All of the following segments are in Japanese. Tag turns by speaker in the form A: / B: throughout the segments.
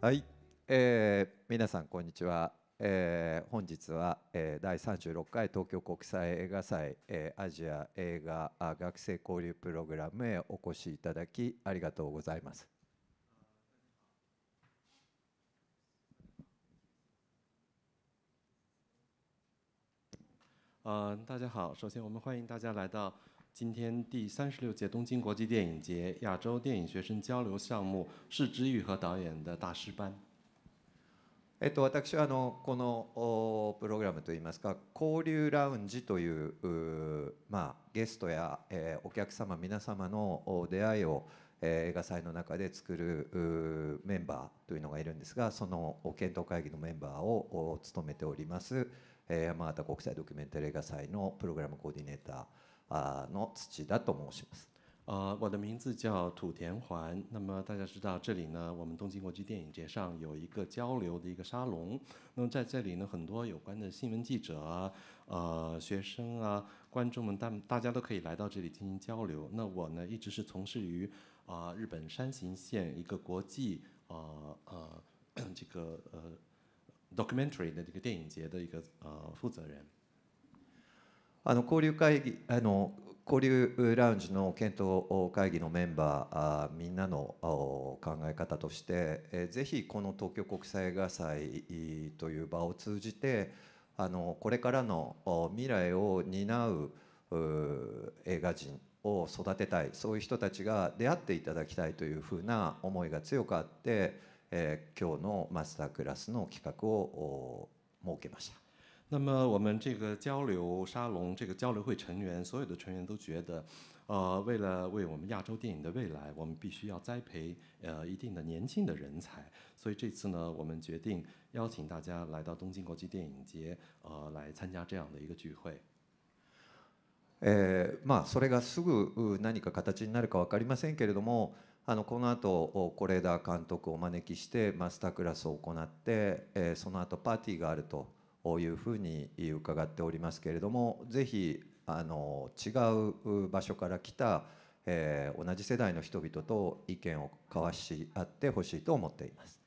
A: はい、えー、皆さんこんにちは。えー、本日は、えー、第36回東京国際映画祭、えー、アジア映画学生交流プログラムへお越しいただきありがと
B: うございます。大家好。首先，我们欢迎大家来到今天第三十六届东京国际电影节亚洲电影学生交流项目“是之玉和导演的大师班”。えっと、
A: 私はあのこのプログラムといいますか交流ラウンジというまあ、ゲストや、えー、お客様皆様の出会いを、えー、映画祭の中で作るメンバーというのがいるんですがその検討会議のメンバーを務めております。えー、山形国際ドキュメンタリー映画祭のプログラムコーディ
B: ネーターの土田と申します。啊、我的名字叫土田环。那么大家知道，这里呢，我们东京国际电影节上有一个交流的一个沙龙。那么在这里呢，很多有关的新闻记者呃学生啊、观众们，大大家都可以来到这里进行交流。那我呢，一直是从事于啊、呃、日本山形县一个国际呃、呃、这个呃 documentary 的这个电影节的一个呃负责人。あの交流
A: 会議あの交流ラウンジの検討会議のメンバーあみんなの考え方として、えぜひこの東京国際映画祭という場を通じてあのこれからの未来を担う映画人を育てたいそういう人たちが出会っていただきたいというふうな思いが強くあって。えー、今日のマスタークラスの企画
B: を設けました。那么我们这个交流沙龙，这个交流会成员，所有的成员都觉得，呃，为了为我们亚洲电影的未来，我们必须要栽培呃一定的年轻的人才。所以这次呢，我们决定邀请大家来到东京国际电影节，呃，来参加这样的一个聚会。
A: えまあそれがすぐ何か形になるかわかりませんけれども。あのこの後是枝監督をお招きしてマスタークラスを行って、えー、その後パーティーがあるというふうに伺っておりますけれどもぜひあの違う場所から来た、えー、同じ世代の人々と意見を交わし合ってほしいと思っています。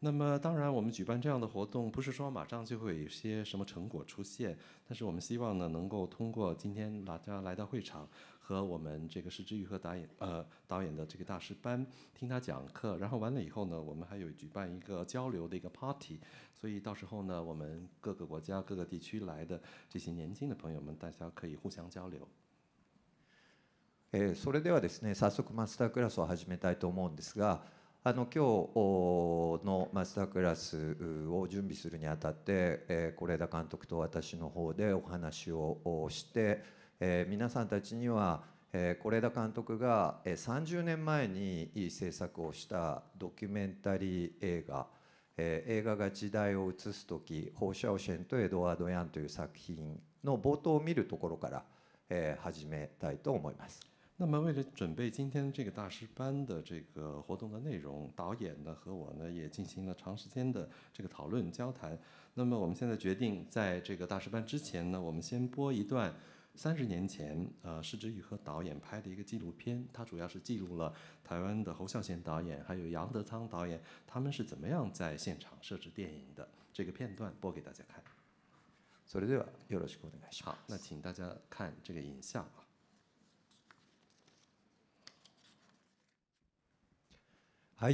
B: 那么，当然，我们举办这样的活动，不是说马上就会有些什么成果出现，但是我们希望呢，能够通过今天大家来到会场，和我们这个石知玉和导演呃导演的这个大师班，听他讲课，然后完了以后呢，我们还有举办一个交流的一个 party，所以到时候呢，我们各个国家各个地区来的这些年轻的朋友们，大家可以互相交流。
A: え、それではですね、早速マスタークラスを始めたいと思うんですが、あの今日のマスタークラスを準備するにあたって、え、コレ監督と私の方でお話をして。えー、皆さんたちには是枝監督が30年前に制作をしたドキュメンタリー映画「映画が時代を映す時ホーシャオシェンとエドワード・ヤン」という作品の冒頭を見るところか
B: ら始めたいと思います。那么，为了准备今天这个大师班的这个活动的内容，导演呢和我呢也进行了长时间的这个讨论交谈。那么，我们现在决定在这个大师班之前呢，我们先播一段。三十年前，呃，施之瑜和导演拍的一个纪录片，它主要是记录了台湾的侯孝贤导演，还有杨德昌导演，他们是怎么样在现场设置电影的这个片段，播给大家看。よろ对吧？お願いします。好，那请大家看这个影像啊。
A: 好。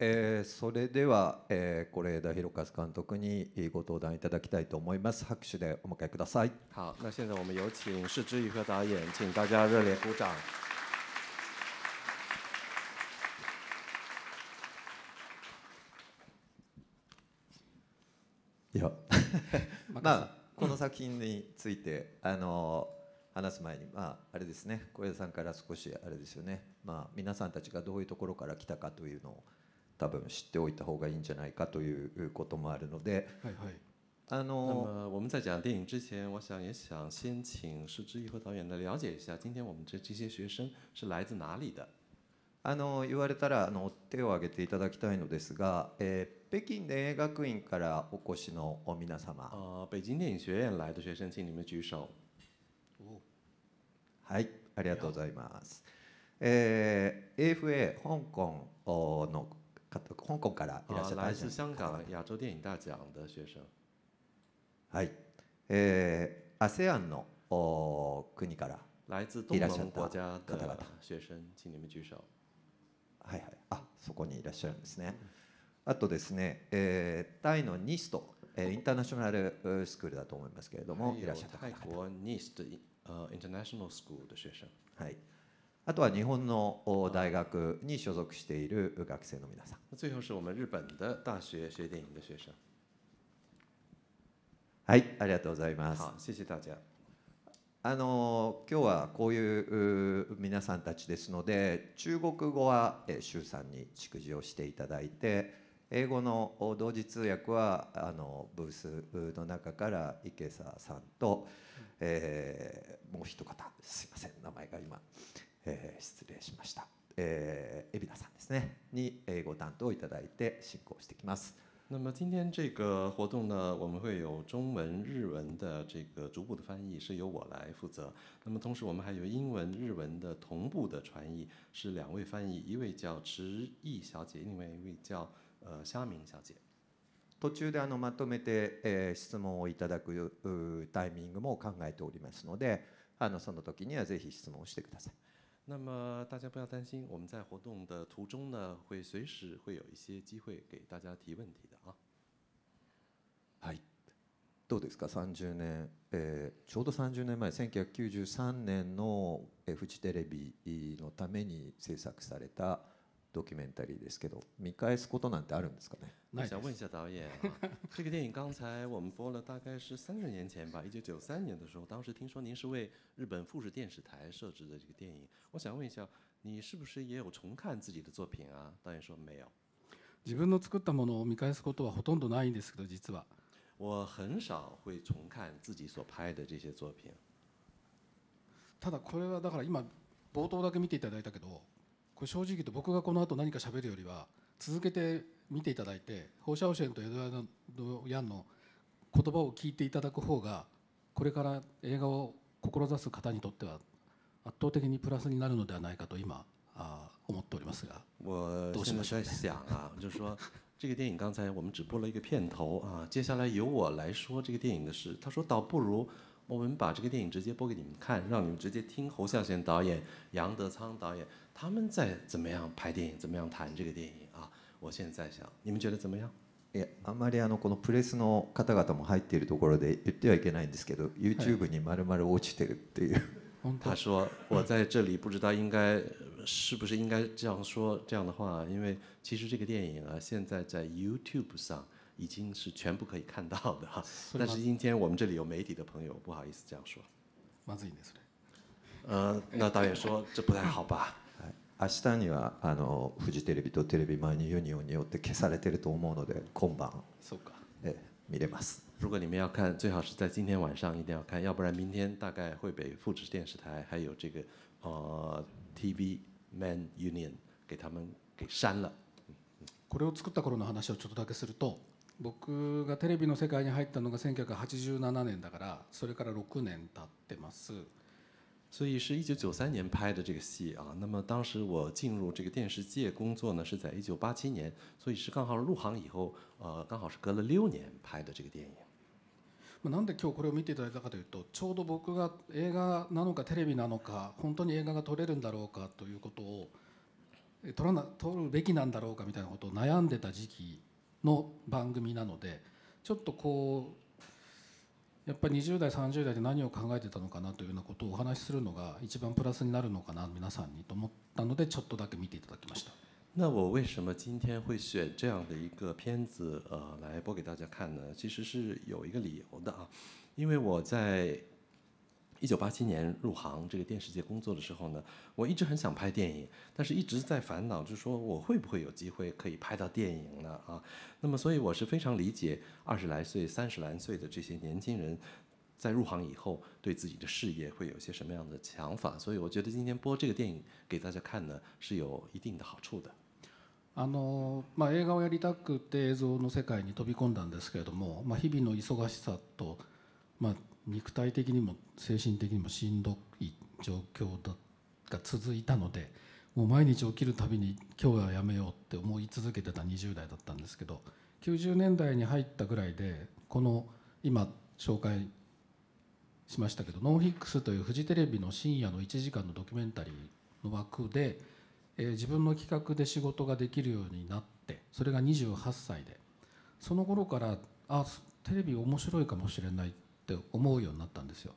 A: えー、それでは、えー、是枝裕和監督にご登壇いただきたいと思います。拍手でお迎えください。
B: 好，那现在我们有请释之宇和导演，请大家热烈鼓掌。いや、
A: まあこの作品についてあの話す前にまああれですね、小枝さんから少しあれですよね。まあ皆さんたちがどういうところから来たかというのを。多分知っておいた方がいいんじゃないかということもあるので。
B: はいはいあの那我们在讲电影之前，我想也想先请石之玉和导演来了解一下，今天我们这这些学生是来自哪里的？あの言われ
A: たらあの手を挙げていただきたいのですが、えー、北京電影学院からお越
B: しの皆様。あ、北京电影学院来的学生，请你们举手。はい、ありがとうございます。えー、AFA 香
A: 港の香港からいらっしゃった香
B: 港亚洲電影大奖的学生。
A: はい。えー、ASEAN のお国
B: からいらっしゃった方々。学生、请你们举手。はいはい。
A: あ、そこにいらっしゃるんですね。あとですね、えー、タイのニスト、えー、インターナショナルスクールだと思いますけれども、いらっしゃった
B: 方々。泰国 NIST、uh, i n t e r n a t i o n 学生。
A: はい。あとは日本の大学に所属している学生の皆さん。
B: 最後是我们日本的大学学电影的学生。
A: はい、ありがとうございます。好、
B: 谢谢大家。あの
A: 今日はこういう皆さんたちですので、中国語は周さんに祝辞をしていただいて、英語の同時通訳はあのブースの中から池澤さんと、えー、もう一方すいません名前が
B: 今。えー、失礼しました
A: えー、海老名さんですね
B: に、え語ご担当いただいて進行してきます。那么今天这个活动呢，我们会有中文、日文的这个逐步的翻译是由我来负责。那么同时我们还有英文、日文的同步的传译，是两位翻译，一位叫池毅小姐，另外一位叫呃虾明小姐。途中であのまとめ
A: て、えー、質問をいただくタイミングも考えておりますので、あのその時にはぜひ質問してください。
B: 那么大家不要担心，我们在活动的途中呢，会随时会有一些机会给大家提问题的啊。
A: はい。どうですか30年、えー、ちょうど30年前1993年のフジテレビのために制作されたドキュメンタリーですけど見返すことなんてあるんですかね想问一下
B: 导演啊，这个电影刚才我们播了大概是三个年前吧，一九九三年的时候，当时听说您是为日本富士电视台摄制的这个电影，我想问一下，你是不是也有重看自己的作品啊？导演说没有。自分の作ったものを見返すことはほとんどないんですけど、実は。我很少会重看自己所拍的这些作品。
C: ただこれはだから今冒頭だけ見ていただいたけど。これ正直言うと僕がこの後何か喋るよりは続けて見ていただいて放射線とエドワード・ヤンの言葉を聞いていただく方がこれから映画を志す方にとっては圧倒的にプラスになるのではないかと今あ思っておりますが。
B: どうしましょう是说这个电影刚才我们只播了一个片头啊，接下来由我来说这个电影的事。他说倒不如我们把这个电影直接播给你们看，让你们直接听侯孝贤导演、杨德昌导演他们在怎么样拍电影，怎么样谈这个电影啊？我现在在想，你们觉得怎么样？
A: あまりあのこのプレスの方々も入っているところで言ってはいけないんですけど、YouTube にまるまる落ちてるっていう。
B: 他说我在这里不知道应该是不是应该这样说这样的话，因为其实这个电影啊，现在在 YouTube 上已经是全部可以看到的哈。但是今天我们这里有媒体的朋友，不好意思这样说。まずいです。呃，那导演说这不太好吧？
A: 明日にはあのフジテレビとテレビ前にユニオンによって消されてると思うので今晩そうかえ見れます
B: 如果你们要看，最好是在今天晚上一定要看，要不然明天大概会被电视台还有这个呃 TV Man Union 给他们给删了。
C: これを作った頃の話をちょっとだけすると、僕がテレビの世界に入ったのが1987年だから、それから6年経ってます。
B: 所以是一九九三年拍的这个戏啊，那么当时我进入这个电视界工作呢，是在一九八七年，所以是刚好入行以后，呃，刚好是隔了六年拍的这个电影。
C: なんで今日これを見ていただいたかというと、ちょうど僕が映画なのかテレビなのか、本当に映画が撮れるんだろうかということを、撮らな、撮るべきなんだろうかみたいなことを悩んでた時期の番組なので、ちょっとこう。やっぱり20代30代で何を考えてたのかなというようなことをお話しするのが一番プラスになるのかな皆さんにと思ったのでちょっとだけ見ていただきました。
B: 那我为什么今天会选这样的一个片子呃来播给大家看呢？其实是有一个理由的啊，因为我在一九八七年入行这个电视界工作的时候呢，我一直很想拍电影，但是一直在烦恼，就是说我会不会有机会可以拍到电影呢？啊，那么所以我是非常理解二十来岁、三十来岁的这些年轻人，在入行以后对自己的事业会有些什么样的想法。所以我觉得今天播这个电影给大家看呢，是有一定的好处的。
C: あのまあ映画をやりたくて映像の世界に飛び込んだんですけれども、まあ日々の忙しさと、まあ肉体的にも精神的にもしんどい状況が続いたのでもう毎日起きるたびに今日はやめようって思い続けてた20代だったんですけど90年代に入ったぐらいでこの今紹介しましたけど「ノンフィックス」というフジテレビの深夜の1時間のドキュメンタリーの枠で、えー、自分の企画で仕事ができるようになってそれが28歳でその頃からあテレビ面白いかもしれないって思うようになったんですよ。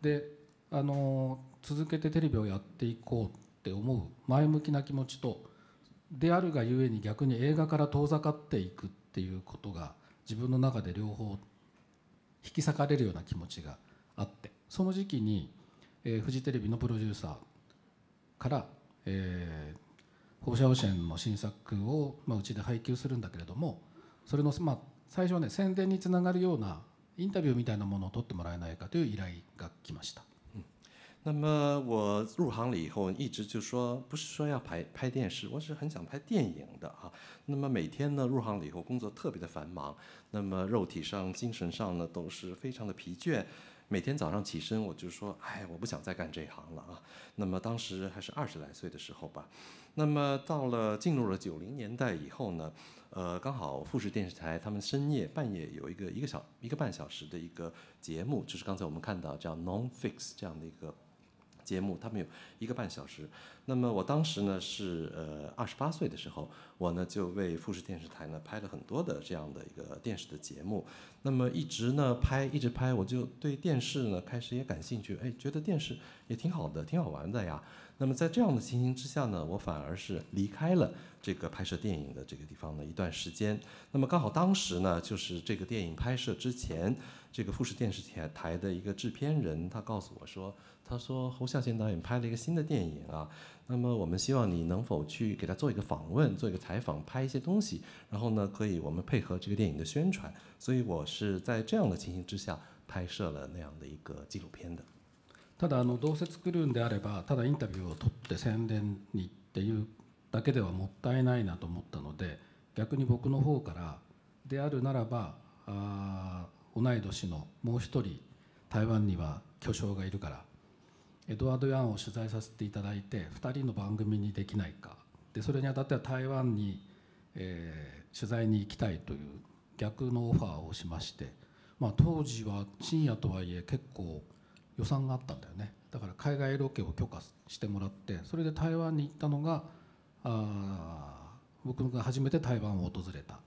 C: であの続けてテレビをやっていこうって思う前向きな気持ちとであるがゆえに逆に映画から遠ざかっていくっていうことが自分の中で両方引き裂かれるような気持ちがあってその時期に、えー、フジテレビのプロデューサーから、えー、放射汚染の新作を、まあ、うちで配給するんだけれどもそれの、まあ、最初はね宣伝につながるような i n t e r v みたいなものを取ってもらえないかという依頼が来ました。嗯，
B: 那么我入行了以后，一直就说，不是说要拍拍电视，我是很想拍电影的啊。那么每天呢，入行了以后工作特别的繁忙，那么肉体上、精神上呢都是非常的疲倦。每天早上起身，我就说，哎，我不想再干这一行了啊。那么当时还是二十来岁的时候吧。那么到了进入了九零年代以后呢？呃，刚好富士电视台他们深夜半夜有一个一个小一个半小时的一个节目，就是刚才我们看到叫《Non Fix》这样的一个节目，他们有一个半小时。那么我当时呢是呃二十八岁的时候，我呢就为富士电视台呢拍了很多的这样的一个电视的节目。那么一直呢拍，一直拍，我就对电视呢开始也感兴趣，哎，觉得电视也挺好的，挺好玩的呀。那么在这样的情形之下呢，我反而是离开了这个拍摄电影的这个地方的一段时间。那么刚好当时呢，就是这个电影拍摄之前，这个富士电视台台的一个制片人他告诉我说，他说侯孝贤导演拍了一个新的电影啊，那么我们希望你能否去给他做一个访问，做一个采访，拍一些东西，然后呢可以我们配合这个电影的宣传。所以我是在这样的情形之下拍摄了那样的一个纪录片的。ただあのどうせ
C: 作るんであればただインタビューを取って宣伝にっていうだけではもったいないなと思ったので逆に僕の方からであるならばあ同い年のもう一人台湾には巨匠がいるからエドワード・ヤンを取材させていただいて2人の番組にできないかでそれにあたっては台湾に、えー、取材に行きたいという逆のオファーをしまして、まあ、当時は深夜とはいえ結構予算があったんだよねだから海外ロケを許可してもらってそれで台湾に行ったのがあ僕が初めて台湾を訪れた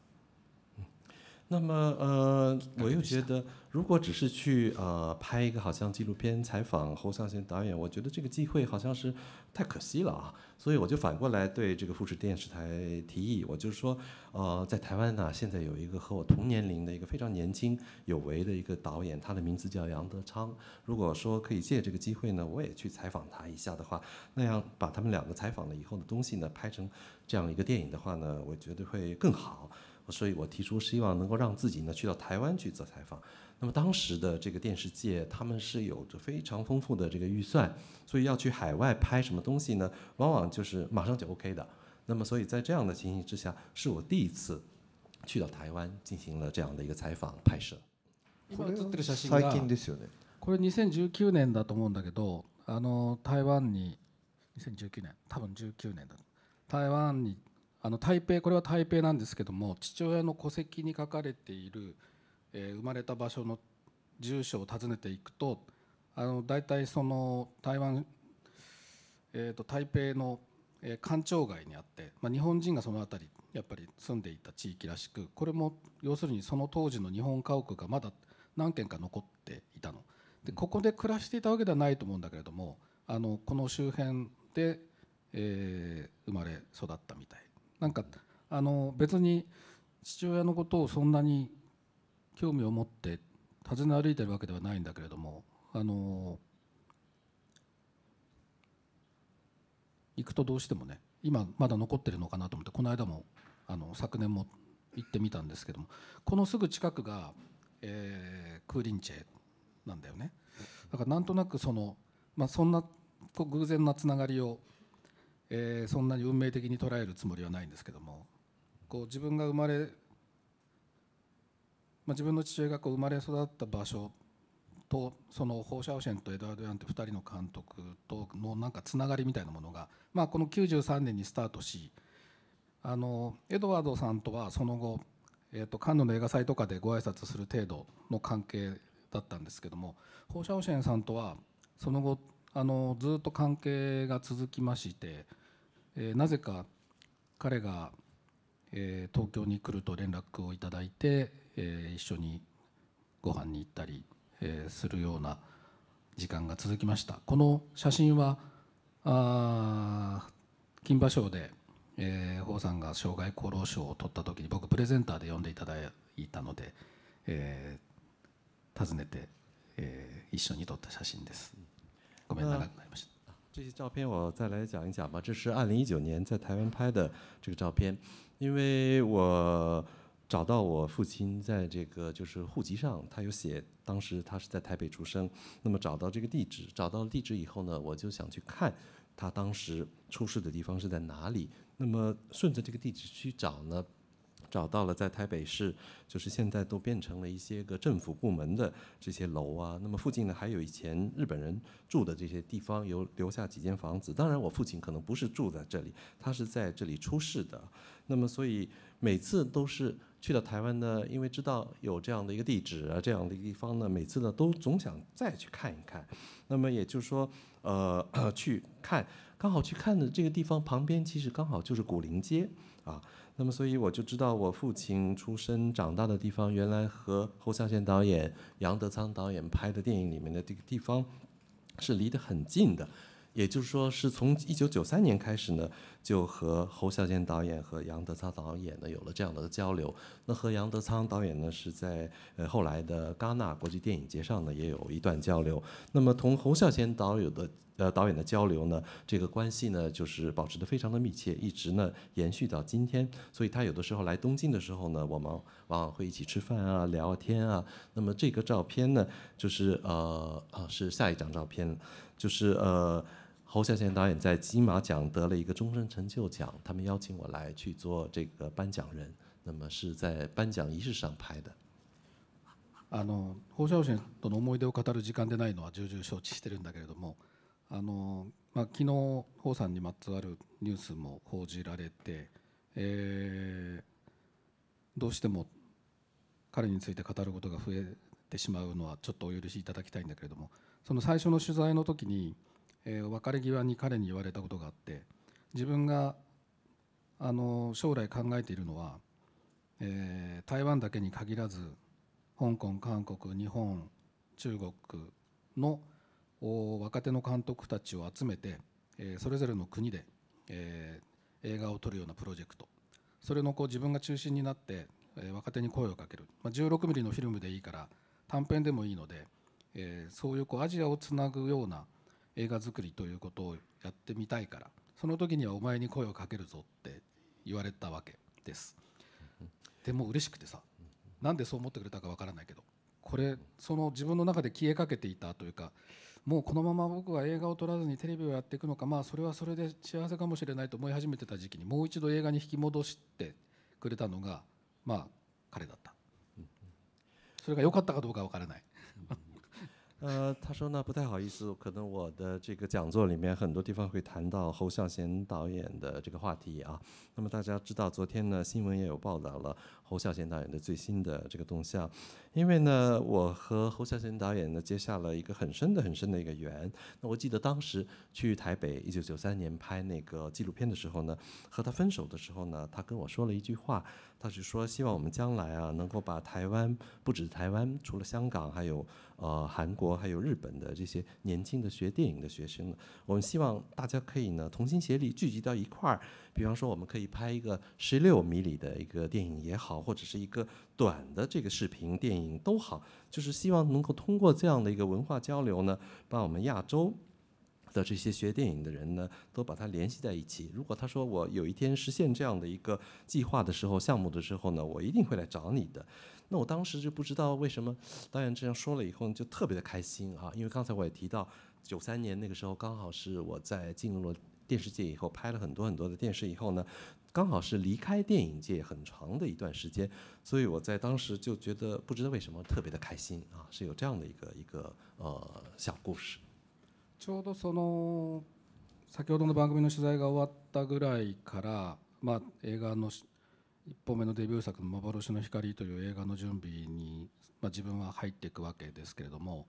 B: 那么呃，我又觉得，如果只是去呃拍一个好像纪录片采访侯孝贤导演，我觉得这个机会好像是太可惜了啊。所以我就反过来对这个富士电视台提议，我就是说，呃，在台湾呢，现在有一个和我同年龄的一个非常年轻有为的一个导演，他的名字叫杨德昌。如果说可以借这个机会呢，我也去采访他一下的话，那样把他们两个采访了以后的东西呢，拍成这样一个电影的话呢，我觉得会更好。所以我提出希望能够让自己呢去到台湾去做采访。那么当时的这个电视界他们是有着非常丰富的这个预算，所以要去海外拍什么东西呢，往往就是马上就 OK 的。那么所以在这样的情形之下，是我第一次去到台湾进行了这样的一个采访拍摄。最近すよね。
C: これ2019年，我觉得台湾2019年，19年，台湾。あの台北これは台北なんですけども父親の戸籍に書かれている、えー、生まれた場所の住所を訪ねていくとあの大体その台湾、えーと、台北の官庁街にあって、まあ、日本人がその辺りやっぱり住んでいた地域らしくこれも要するにその当時の日本家屋がまだ何軒か残っていたのでここで暮らしていたわけではないと思うんだけれどもあのこの周辺で、えー、生まれ育ったみたいなんかあの別に父親のことをそんなに興味を持って尋ね歩いてるわけではないんだけれどもあの行くとどうしてもね今まだ残ってるのかなと思ってこの間もあの昨年も行ってみたんですけどもこのすぐ近くが、えー、クーリンチェなんだよねだからなんとなくその、まあ、そんな偶然なつながりをえー、そんなに運命的に捉えるつもりはないんですけどもこう自分が生まれ、まあ、自分の父親がこう生まれ育った場所とそのホ射シャオシェンとエドワード・ヤンという2人の監督とのなんかつながりみたいなものが、まあ、この93年にスタートしあのエドワードさんとはその後、えー、とカンヌの映画祭とかでご挨拶する程度の関係だったんですけどもホ射シャオシェンさんとはその後あのずっと関係が続きまして、えー、なぜか彼が、えー、東京に来ると連絡をいただいて、えー、一緒にご飯に行ったり、えー、するような時間が続きましたこの写真はあ金馬賞で、えー、さんが生涯厚労賞を取った時に僕プレゼンターで呼んでいただいたので、えー、訪ねて、えー、一緒に撮った写真です。
B: 那这些照片我再来讲一讲吧。这是二零一九年在台湾拍的这个照片，因为我找到我父亲在这个就是户籍上，他有写当时他是在台北出生。那么找到这个地址，找到地址以后呢，我就想去看他当时出事的地方是在哪里。那么顺着这个地址去找呢？找到了，在台北市，就是现在都变成了一些个政府部门的这些楼啊。那么附近呢，还有以前日本人住的这些地方，有留下几间房子。当然，我父亲可能不是住在这里，他是在这里出事的。那么，所以每次都是去到台湾呢，因为知道有这样的一个地址啊，这样的一个地方呢，每次呢都总想再去看一看。那么也就是说，呃，去看，刚好去看的这个地方旁边，其实刚好就是古林街啊。那么，所以我就知道我父亲出生长大的地方，原来和侯孝贤导演、杨德昌导演拍的电影里面的这个地方是离得很近的，也就是说，是从一九九三年开始呢。就和侯孝贤导演和杨德昌导演呢有了这样的交流。那和杨德昌导演呢是在呃后来的戛纳国际电影节上呢也有一段交流。那么同侯孝贤导演的呃导演的交流呢，这个关系呢就是保持的非常的密切，一直呢延续到今天。所以他有的时候来东京的时候呢，我们往往会一起吃饭啊、聊聊天啊。那么这个照片呢，就是呃啊是下一张照片，就是呃。侯孝贤导演在金马奖得了一个终身成就奖，他们邀请我来去做这个颁奖人，那么是在颁奖仪式上拍的。
C: あの放射線との思い出を語る時間でないのは重々承知してるんだけれどもあの、まあ、昨日放さんにまつわるニュースも報じられて、えー、どうしても彼について語ることが増えてしまうのはちょっとお許しいただきたいんだけれどもその最初の取材の時にえー、別れ際に彼に言われたことがあって自分があの将来考えているのは、えー、台湾だけに限らず香港韓国日本中国の若手の監督たちを集めて、えー、それぞれの国で、えー、映画を撮るようなプロジェクトそれのこう自分が中心になって、えー、若手に声をかける、まあ、16ミリのフィルムでいいから短編でもいいので、えー、そういうこうアジアをつなぐような映画作りということをやってみたいからその時にはお前に声をかけるぞって言われたわけですでも嬉しくてさなんでそう思ってくれたかわからないけどこれその自分の中で消えかけていたというかもうこのまま僕は映画を撮らずにテレビをやっていくのかまあそれはそれで幸せかもしれないと思い始めてた時期にもう一度映画に引き戻し
B: てくれたのが
C: まあ彼だったそれが良かったかどうかわからない
B: 呃，他说呢，不太好意思，可能我的这个讲座里面很多地方会谈到侯孝贤导演的这个话题啊。那么大家知道，昨天呢新闻也有报道了侯孝贤导演的最新的这个动向，因为呢我和侯孝贤导演呢结下了一个很深的很深的一个缘。那我记得当时去台北，1993年拍那个纪录片的时候呢，和他分手的时候呢，他跟我说了一句话。他是说，希望我们将来啊，能够把台湾，不止台湾，除了香港，还有呃韩国，还有日本的这些年轻的学电影的学生，我们希望大家可以呢同心协力，聚集到一块儿。比方说，我们可以拍一个十六米里的一个电影也好，或者是一个短的这个视频电影都好，就是希望能够通过这样的一个文化交流呢，把我们亚洲。的这些学电影的人呢，都把它联系在一起。如果他说我有一天实现这样的一个计划的时候、项目的时候呢，我一定会来找你的。那我当时就不知道为什么导演这样说了以后就特别的开心啊，因为刚才我也提到九三年那个时候刚好是我在进入了电视界以后拍了很多很多的电视以后呢，刚好是离开电影界很长的一段时间，所以我在当时就觉得不知道为什么特别的开心啊，是有这样的一个一个呃小故事。
C: ちょうどその先ほどの番組の取材が終わったぐらいから、まあ、映画の1本目のデビュー作の「幻の光」という映画の準備に、まあ、自分は入っていくわけですけれども、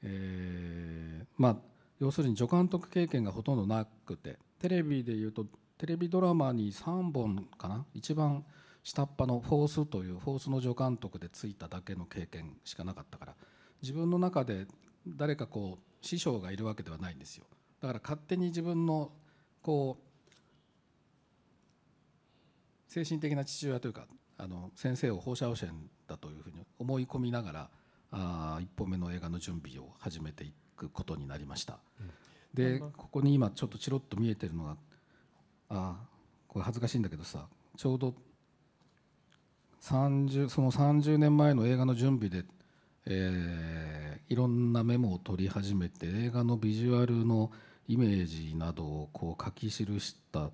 C: えー、まあ、要するに助監督経験がほとんどなくてテレビでいうとテレビドラマに3本かな一番下っ端のフォースというフォースの助監督でついただけの経験しかなかったから自分の中で誰かこう師匠がいるわけではないんですよだから勝手に自分のこう精神的な父親というかあの先生を放射線だというふうに思い込みながらあ1本目の映画の準備を始めていくことになりました、うん、でここに今ちょっとチロっと見えてるのがあこれ恥ずかしいんだけどさちょうど30その30年前の映画の準備でえー、いろんなメモを取り始めて映画のビジュアルのイメージなどをこう書き記した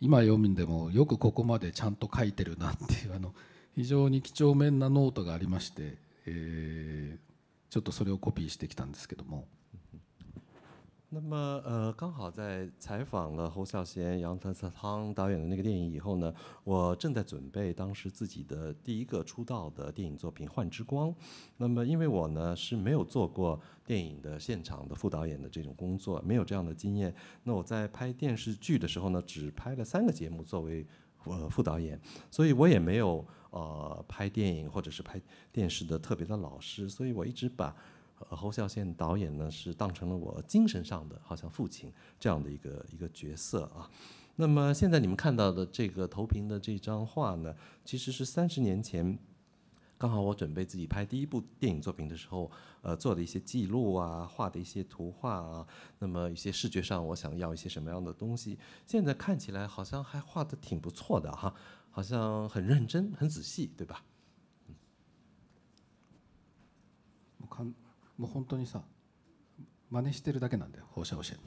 C: 今読みでもよくここまでちゃんと書いてるなっていうあの非常に几帳面なノートがありまして、えー、ちょっとそれをコピーしてきたんですけども
B: 那么，呃，刚好在采访了侯孝贤、杨德昌导演的那个电影以后呢，我正在准备当时自己的第一个出道的电影作品《幻之光》。那么，因为我呢是没有做过电影的现场的副导演的这种工作，没有这样的经验。那我在拍电视剧的时候呢，只拍了三个节目作为呃副导演，所以我也没有呃拍电影或者是拍电视的特别的老师，所以我一直把。侯孝贤导演呢，是当成了我精神上的好像父亲这样的一个一个角色啊。那么现在你们看到的这个投屏的这张画呢，其实是三十年前，刚好我准备自己拍第一部电影作品的时候，呃，做的一些记录啊，画的一些图画啊，那么一些视觉上我想要一些什么样的东西，现在看起来好像还画的挺不错的哈，好像很认真很仔细，对吧？
C: 我看。もう本当にさ真似してるだけなんだよ放射線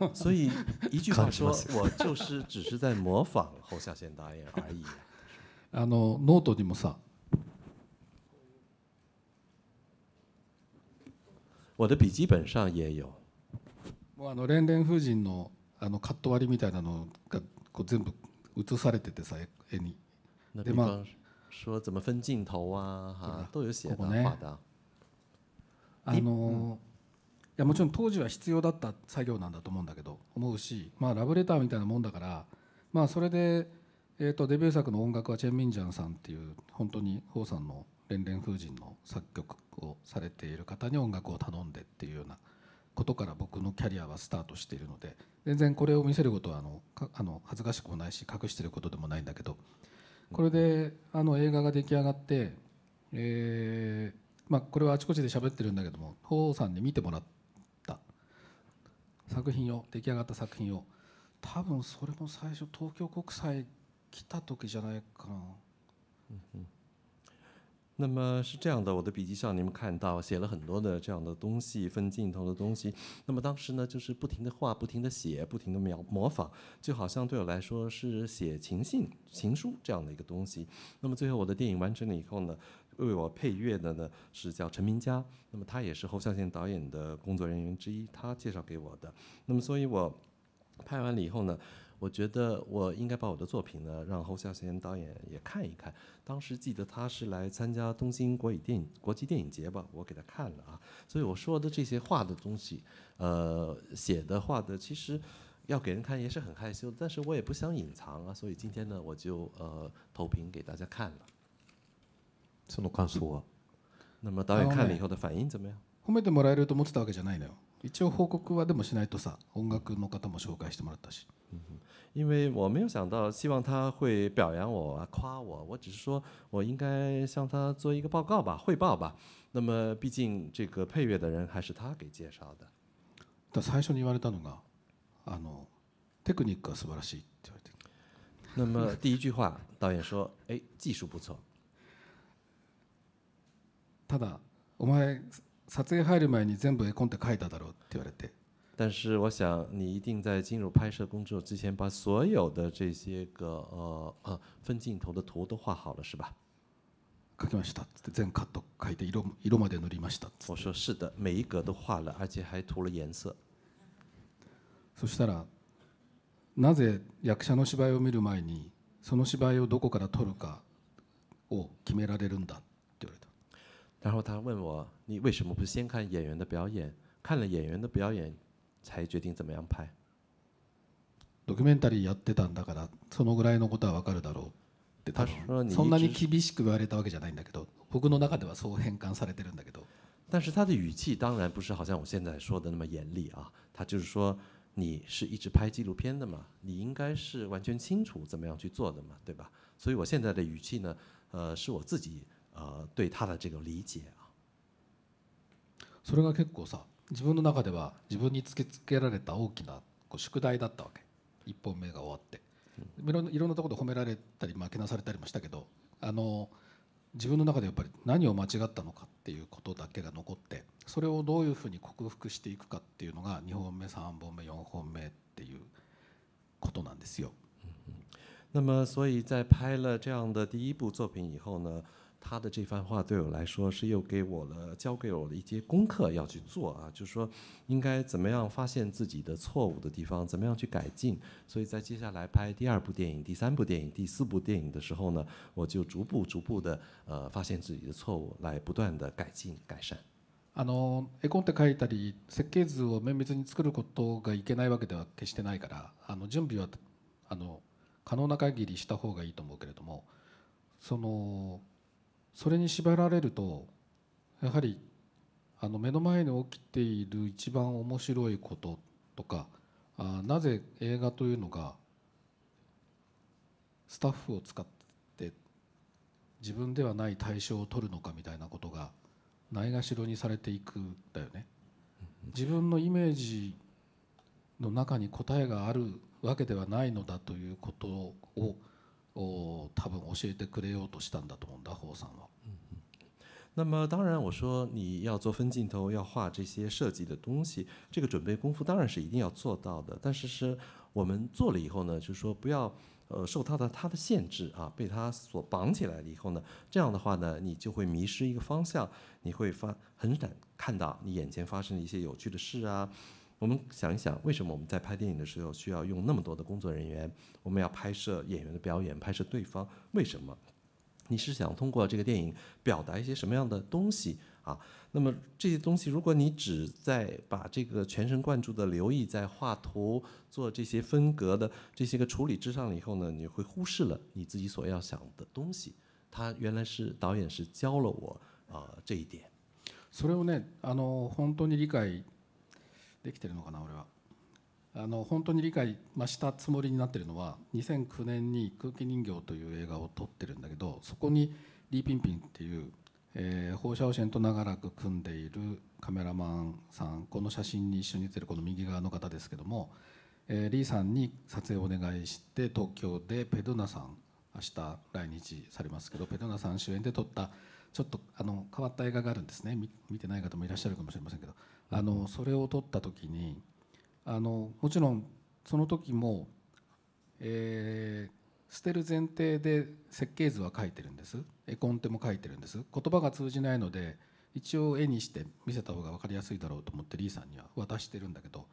B: の 所以一句话说我就是只是在模仿 放射线导演而已
C: あのノートにもさ
B: 我的笔记本上也有
C: もうあの連連夫人のあのカット割りみたいなのがこう全部映されててさ絵にでまあ
B: 说怎么分镜头啊，哈，都有写的画的。
C: あの、いやもちろん当時は必要だった作業なんだと思うんだけど思うし、まあ、ラブレターみたいなもんだから、まあ、それで、えー、とデビュー作の音楽はチェン・ミンジャンさんっていう本当にホウさんの「連連風神」の作曲をされている方に音楽を頼んでっていうようなことから僕のキャリアはスタートしているので全然これを見せることはあのあの恥ずかしくもないし隠してることでもないんだけどこれであの映画が出来上がってえー
B: 那么是这样的，我的笔记上你们看到写了很多的这样的东西，分镜头的东西。那么当时呢，就是不停的画，不停的写，不停的描模仿，就好像对我来说是写情信、情书这样的一个东西。那么最后我的电影完成了以后呢？为我配乐的呢是叫陈明佳，那么他也是侯孝贤导演的工作人员之一，他介绍给我的。那么所以我拍完了以后呢，我觉得我应该把我的作品呢让侯孝贤导演也看一看。当时记得他是来参加东京国语电影国际电影节吧，我给他看了啊。所以我说的这些话的东西，呃，写的画的，其实要给人看也是很害羞，但是我也不想隐藏啊，所以今天呢我就呃投屏给大家看了。その感想は。那么导演看了以后的反应怎么样？
C: 褒めてもらえると思ってたわけじゃないのよ。一応報告はでもしないとさ、音楽の方も紹介してもらったし。
B: 因为我没有想到，希望他会表扬我、夸我，我只是说我应该向他做一个报告吧、汇报吧。那么毕竟这个配乐的人还是他给介绍的。
C: だ最初に言われたのが、
B: あのテクニックが素晴らしいって言われて。那么第一句话，导演说：“哎，技术不错。”ただ
C: お前撮影入る前に全部絵コンテ書いただろうって言われて。
B: 但是我想，你一定在进入拍摄工作之前，把所有的这些个呃呃分镜头的图都画好了，是吧？描きましたって全カット描いて色色まで塗りました我说是的，每一格都画了，而且还涂了颜色。
C: そしたら、なぜ役者の芝居を見る前にその芝居
B: をどこから撮るかを決められるんだ然后他问我：“你为什么不先看演员的表演？看了演员的表演，才决定怎么样拍？”“
C: ドキュメンタリーやってたんだから、そのぐらいのことはわかるだろう。”“
B: そんなに
C: 厳しく言われたわけじゃないんだけど、僕の中ではそう変換されてるんだ
B: けど。”但是他的语气当然不是好像我现在说的那么严厉啊，他就是说：“你是一直拍纪录片的嘛，你应该是完全清楚怎么样去做的嘛，对吧？”所以我现在的语气呢，呃，是我自己。呃对他的这种理解啊。
C: それが結構さ、自分の中では自分に突きつけられた大きなこう宿題だったわけ。一本目が終わって、いろんなところで褒められたり、負けなされたりもしたけど、あの自分の中でやっぱり何を間違ったのかっていうことだけが残ってそれをどういうふうに克服していくかっていうのが2本目3本目4
B: 本目っていうことなんですよ。那么，所以在拍了这样的第一部作品以后呢，他的这番话对我来说是又给我了教给我了一些功课要去做啊，就是说应该怎么样发现自己的错误的地方，怎么样去改进。所以在接下来拍第二部电影、第三部电影、第四部电影的时候呢，我就逐步逐步的呃发现自己的错误，来不断的改进改善。
C: あの絵本で書いたり設計図を綿密に作ることがいけないわけでは決してないから、あの準備はあの可能な限りした方がいいと思うけれども、その。それに縛られるとやはりあの目の前に起きている一番面白いこととかあなぜ映画というのがスタッフを使って自分ではない対象を取るのかみたいなことがないがしろにされていくだよね。自分のイメージの中に答えがあるわけではないのだということを哦，
B: 他分，我え的くれようとし的んだと思う嗯だ、那么当然，我说你要做分镜头，要画这些设计的东西，这个准备功夫当然是一定要做到的。但是，是我们做了以后呢，就是说不要呃受他的他的限制啊，被他所绑起来了以后呢，这样的话呢，你就会迷失一个方向，你会发很难看到你眼前发生的一些有趣的事啊。我们想一想，为什么我们在拍电影的时候需要用那么多的工作人员？我们要拍摄演员的表演，拍摄对方，为什么？你是想通过这个电影表达一些什么样的东西啊？那么这些东西，如果你只在把这个全神贯注的留意在画图、做这些分格的这些个处理之上了以后呢，你会忽视了你自己所要想的东西。他原来是导演，是教了我啊这一点。所以を呢，あの本当に理解。できてるのかな俺は
C: あの本当に理解、ましたつもりになってるのは2009年に「空気人形」という映画を撮ってるんだけどそこにリー・ピンピンっていう、えー、放射線と長らく組んでいるカメラマンさんこの写真に一緒に写ってるこの右側の方ですけども、えー、リーさんに撮影をお願いして東京でペドゥナさん明日来日されますけどペドゥナさん主演で撮ったちょっとあの変わった映画があるんですね見てない方もいらっしゃるかもしれませんけどあのそれを取った時にあのもちろんその時も、えー、捨てる前提で設計図は書いてるんです絵コンテも書いてるんです言葉が通じないので一応絵にして見せた方が分かりやすいだろうと思ってリーさんには渡してるんだけど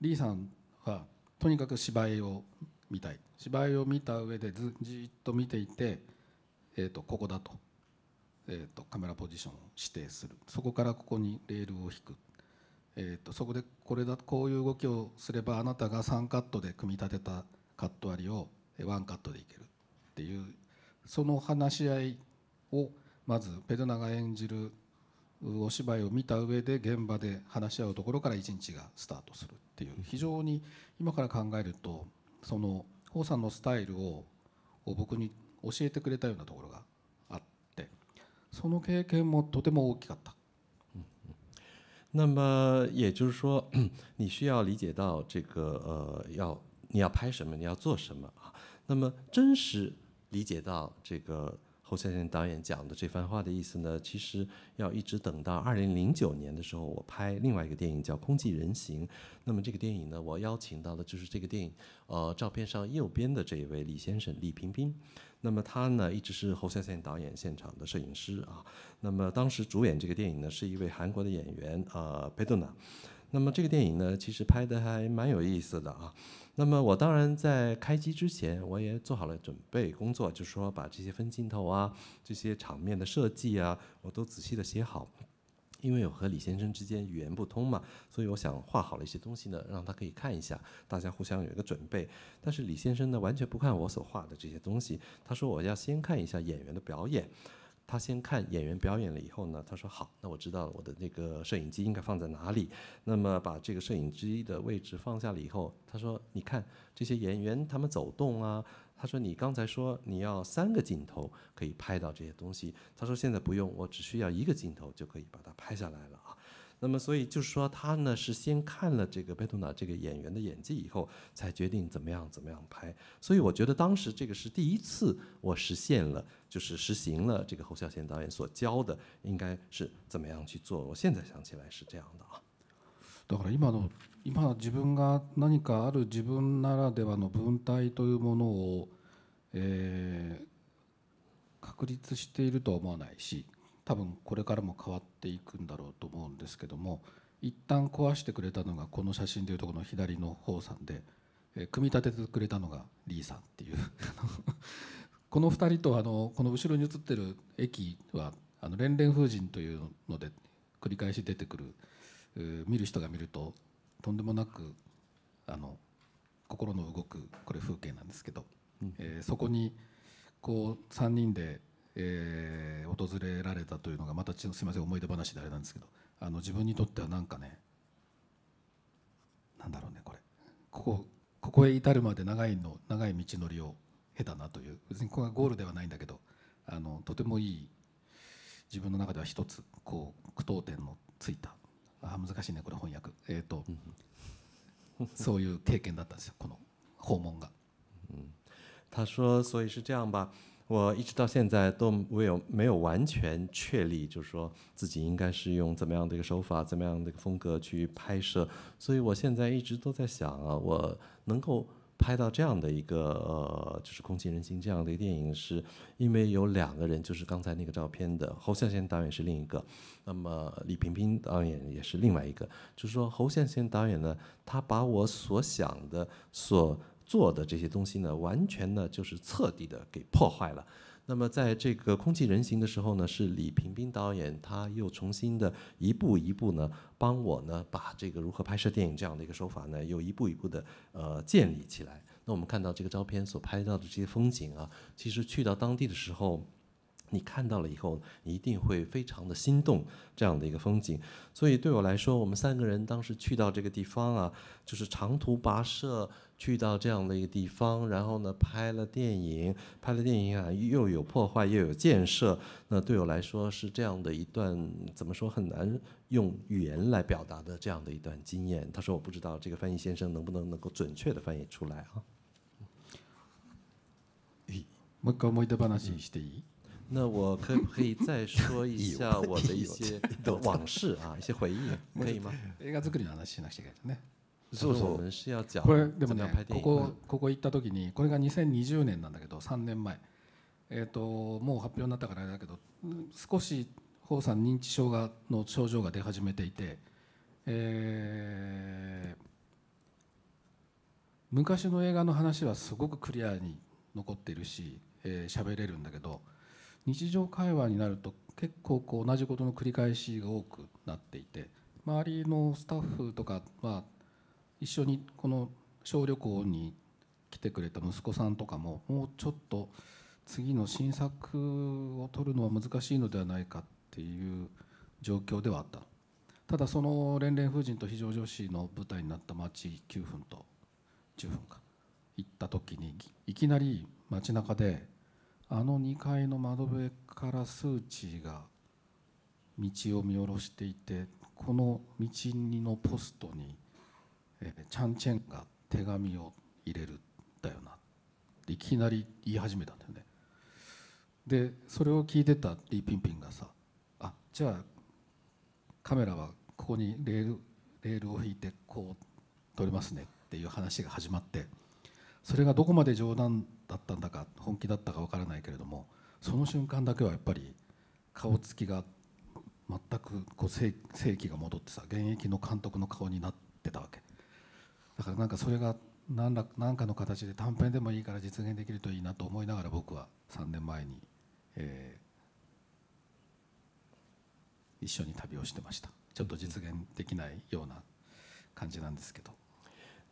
C: リーさんはとにかく芝居を見たい芝居を見た上でずじっと見ていて、えーと、ここだと,、えーとカメラポジションを指定するそこからここにレールを引くえーと、そこでこれだこういう動きをすればあなたが3カットで組み立てたカット割りを1カットでいけるっていうその話し合いをまずペルナが演じるお芝居を見た上で現場で話し合うところから一日がスタートするっていう非常に今から考えるとそのホさんのスタイルを僕に教えてくれたようなところがあってその経験もとても大きかった
B: 那么也就是说，你需要理解到这个呃，要你要拍什么，你要做什么啊？那么真实理解到这个侯孝贤导演讲的这番话的意思呢，其实要一直等到二零零九年的时候，我拍另外一个电影叫《空寂人形》。那么这个电影呢，我邀请到的就是这个电影呃照片上右边的这一位李先生李平平。那么他呢，一直是侯孝贤导演现场的摄影师啊。那么当时主演这个电影呢，是一位韩国的演员呃佩顿娜。那么这个电影呢，其实拍的还蛮有意思的啊。那么我当然在开机之前，我也做好了准备工作，就是说把这些分镜头啊、这些场面的设计啊，我都仔细的写好。因为我和李先生之间语言不通嘛，所以我想画好了一些东西呢，让他可以看一下，大家互相有一个准备。但是李先生呢，完全不看我所画的这些东西，他说我要先看一下演员的表演。他先看演员表演了以后呢，他说好，那我知道我的那个摄影机应该放在哪里。那么把这个摄影机的位置放下了以后，他说你看这些演员他们走动啊。他说：“你刚才说你要三个镜头可以拍到这些东西。”他说：“现在不用，我只需要一个镜头就可以把它拍下来了啊。”那么，所以就是说，他呢是先看了这个贝多纳这个演员的演技以后，才决定怎么样怎么样拍。所以我觉得当时这个是第一次我实现了，就是实行了这个侯孝贤导演所教的，应该是怎么样去做。我现在想起来是这样的啊。
C: だから今の今自分が何かある自分ならではの文体というものをえー、確立しているとは思わないし多分これからも変わっていくんだろうと思うんですけども一旦壊してくれたのがこの写真でいうとこの左の方さんで、えー、組み立ててくれたのがリーさんっていう この2人とあのこの後ろに写ってる駅はあの連連風神というので繰り返し出てくる、えー、見る人が見るととんでもなくあの心の動くこれ風景なんですけど。えー、そこにこう3人で、えー、訪れられたというのがまたすみません思い出話であれなんですけどあの自分にとっては何かねなんだろうねこれここここへ至るまで長いの長い道のりを経たなという別にここがゴールではないんだけどあのとてもいい自分の中では一つこう句読点のついたあ難しいねこれ翻訳えっ、ー、と、そういう経験だったんですよこの訪問が。
B: 他说：“所以是这样吧，我一直到现在都没有没有完全确立，就是说自己应该是用怎么样的一个手法，怎么样的一个风格去拍摄。所以我现在一直都在想啊，我能够拍到这样的一个呃，就是《空气人心》这样的一个电影，是因为有两个人，就是刚才那个照片的侯孝贤导演是另一个，那么李萍萍导演也是另外一个。就是说侯孝贤导演呢，他把我所想的所。”做的这些东西呢，完全呢就是彻底的给破坏了。那么在这个空气人形的时候呢，是李萍斌导演，他又重新的一步一步呢，帮我呢把这个如何拍摄电影这样的一个手法呢，又一步一步的呃建立起来。那我们看到这个照片所拍到的这些风景啊，其实去到当地的时候，你看到了以后一定会非常的心动这样的一个风景。所以对我来说，我们三个人当时去到这个地方啊，就是长途跋涉。去到这样的一个地方，然后呢，拍了电影，拍了电影啊，又有破坏，又有建设，那对我来说是这样的一段，怎么说，很难用语言来表达的这样的一段经验。他说：“我不知道这个翻译先生能不能能够准确的翻译出来啊。”那我可不可以再说一下 我的一些往事啊，一些回忆？可以吗？
C: そうそう。これでもね、ここここ行った時にこれが2020年なんだけど3年前。えーと、もう発表になったからあれだけど少しホウさん認知症がの症状が出始めていて、えー、昔の映画の話はすごくクリアに残っているし喋、えー、れるんだけど日常会話になると結構こう同じことの繰り返しが多くなっていて周りのスタッフとかは一緒にこの小旅行に来てくれた息子さんとかももうちょっと次の新作を撮るのは難しいのではないかっていう状況ではあったただその「連々風神と非常女子」の舞台になった街9分と10分か行った時にいきなり街中であの2階の窓辺から数値が道を見下ろしていてこの道のポストにチャン・チェンが手紙を入れるだよなっていきなり言い始めたんだよねでそれを聞いてたリー・ピンピンがさあじゃあカメラはここにレールレールを引いてこう撮りますねっていう話が始まってそれがどこまで冗談だったんだか本気だったかわからないけれどもその瞬間だけはやっぱり顔つきが全くこう正気が戻ってさ現役の監督の顔になってたわけだからなんかそれが何ら何かの形で短編でもいいから実現できるといいなと思いながら僕は3年前に、えー、一緒に旅をしてましたちょっと実現できないような感じなんですけど。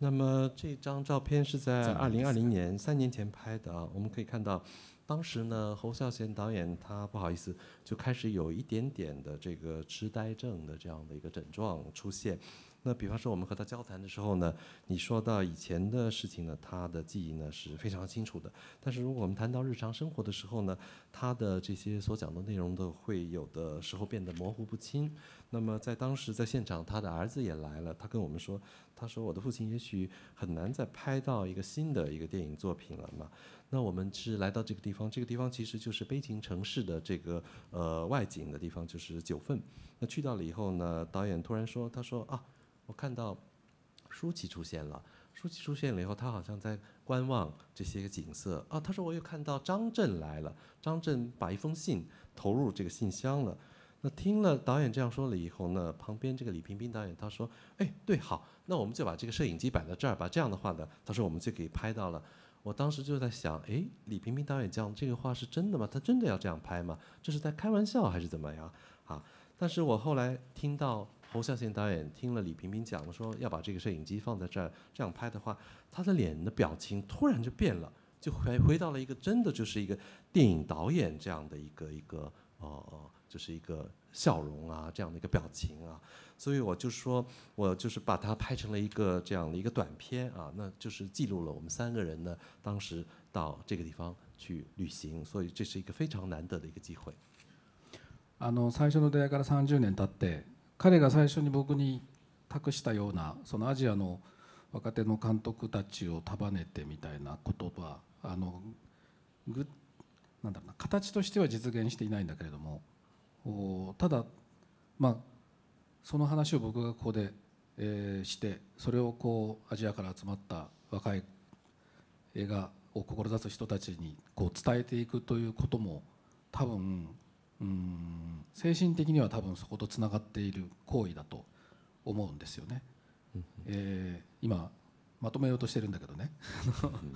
B: 那么这张照片是在二零二零年三年前拍的啊，我们可以看到，当时呢，侯孝贤导演他不好意思就开始有一点点的这个痴呆症的这样的一个症状出现。那比方说我们和他交谈的时候呢，你说到以前的事情呢，他的记忆呢是非常清楚的。但是如果我们谈到日常生活的时候呢，他的这些所讲的内容都会有的时候变得模糊不清。那么在当时在现场，他的儿子也来了，他跟我们说，他说我的父亲也许很难再拍到一个新的一个电影作品了嘛。那我们是来到这个地方，这个地方其实就是《悲情城市》的这个呃外景的地方，就是九份。那去到了以后呢，导演突然说，他说啊。我看到舒淇出现了，舒淇出现了以后，他好像在观望这些个景色啊。他说：“我有看到张震来了，张震把一封信投入这个信箱了。”那听了导演这样说了以后呢，旁边这个李冰冰导演他说：“哎，对，好，那我们就把这个摄影机摆在这儿，把这样的话呢，他说我们就给拍到了。”我当时就在想：“哎，李冰冰导演讲这个话是真的吗？他真的要这样拍吗？这是在开玩笑还是怎么样？”啊，但是我后来听到。侯孝贤导演听了李萍萍讲说要把这个摄影机放在这儿，这样拍的话，他的脸的表情突然就变了，就回回到了一个真的就是一个电影导演这样的一个一个呃，就是一个笑容啊这样的一个表情啊。所以我就说我就是把它拍成了一个这样的一个短片啊，那就是记录了我们三个人呢当时到这个地方去旅行，所以这是一个非常难得的一个机会。
C: あの最初の出会から年経って。彼が最初に僕に託したようなそのアジアの若手の監督たちを束ねてみたいな言葉あのぐなんだろうな形としては実現していないんだけれどもただまあその話を僕がここで、えー、してそれをこうアジアから集まった若い映画を志す人たちにこう伝えていくということも多分うん精神的には多分そことつながっている行為だと思うんですよね。えー、今まとめようとしてるんだけどね。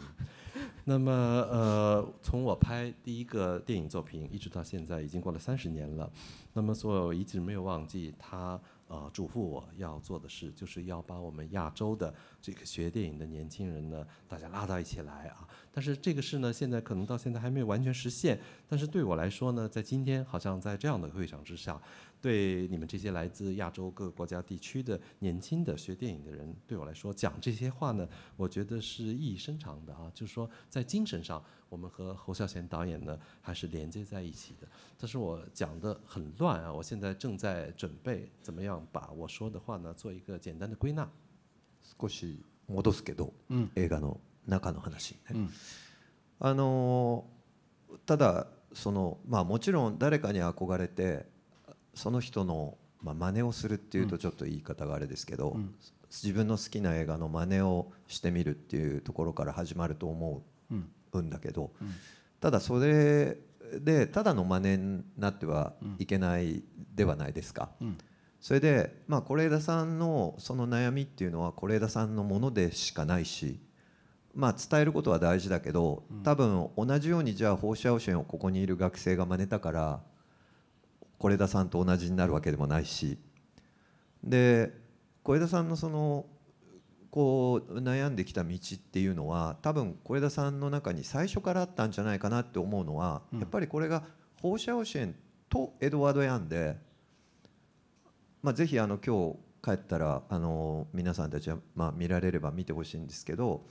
B: 那么呃，从我拍第一个电影作品一直到现在，已经过了三十年了。那么，所以一直没有忘记他呃嘱咐我要做的事，就是要把我们亚洲的这个学电影的年轻人呢，大家拉到一起来啊。但是这个事呢，现在可能到现在还没有完全实现。但是对我来说呢，在今天好像在这样的会场之下，对你们这些来自亚洲各个国家地区的年轻的学电影的人，对我来说讲这些话呢，我觉得是意义深长的啊。就是说，在精神上，我们和侯孝贤导演呢还是连接在一起的。但是我讲的很乱啊，我现在正在准备怎么样把我说的话呢做一个简单的归纳。少し戻すけど、
A: 映画の。中の話ね、うん、あのただその、まあ、もちろん誰かに憧れてその人の、まあ、真似をするっていうとちょっと言い方があれですけど、うん、自分の好きな映画の真似をしてみるっていうところから始まると思うんだけど、うん、ただそれでただの真似になってはいけないではないですか。それで、まあ、是枝さんのその悩みっていうのは是枝さんのものでしかないし、まあ、伝えることは大事だけど多分同じようにじゃあ放射線をここにいる学生が真似たから是枝さんと同じになるわけでもないしで是枝さんのそのこう悩んできた道っていうのは多分是枝さんの中に最初からあったんじゃないかなって思うのは、うん、やっぱりこれが放射線とエドワード・ヤンで、まあ、ぜあの今日帰ったらあの皆さんたちはま見られれば見てほしいんですけど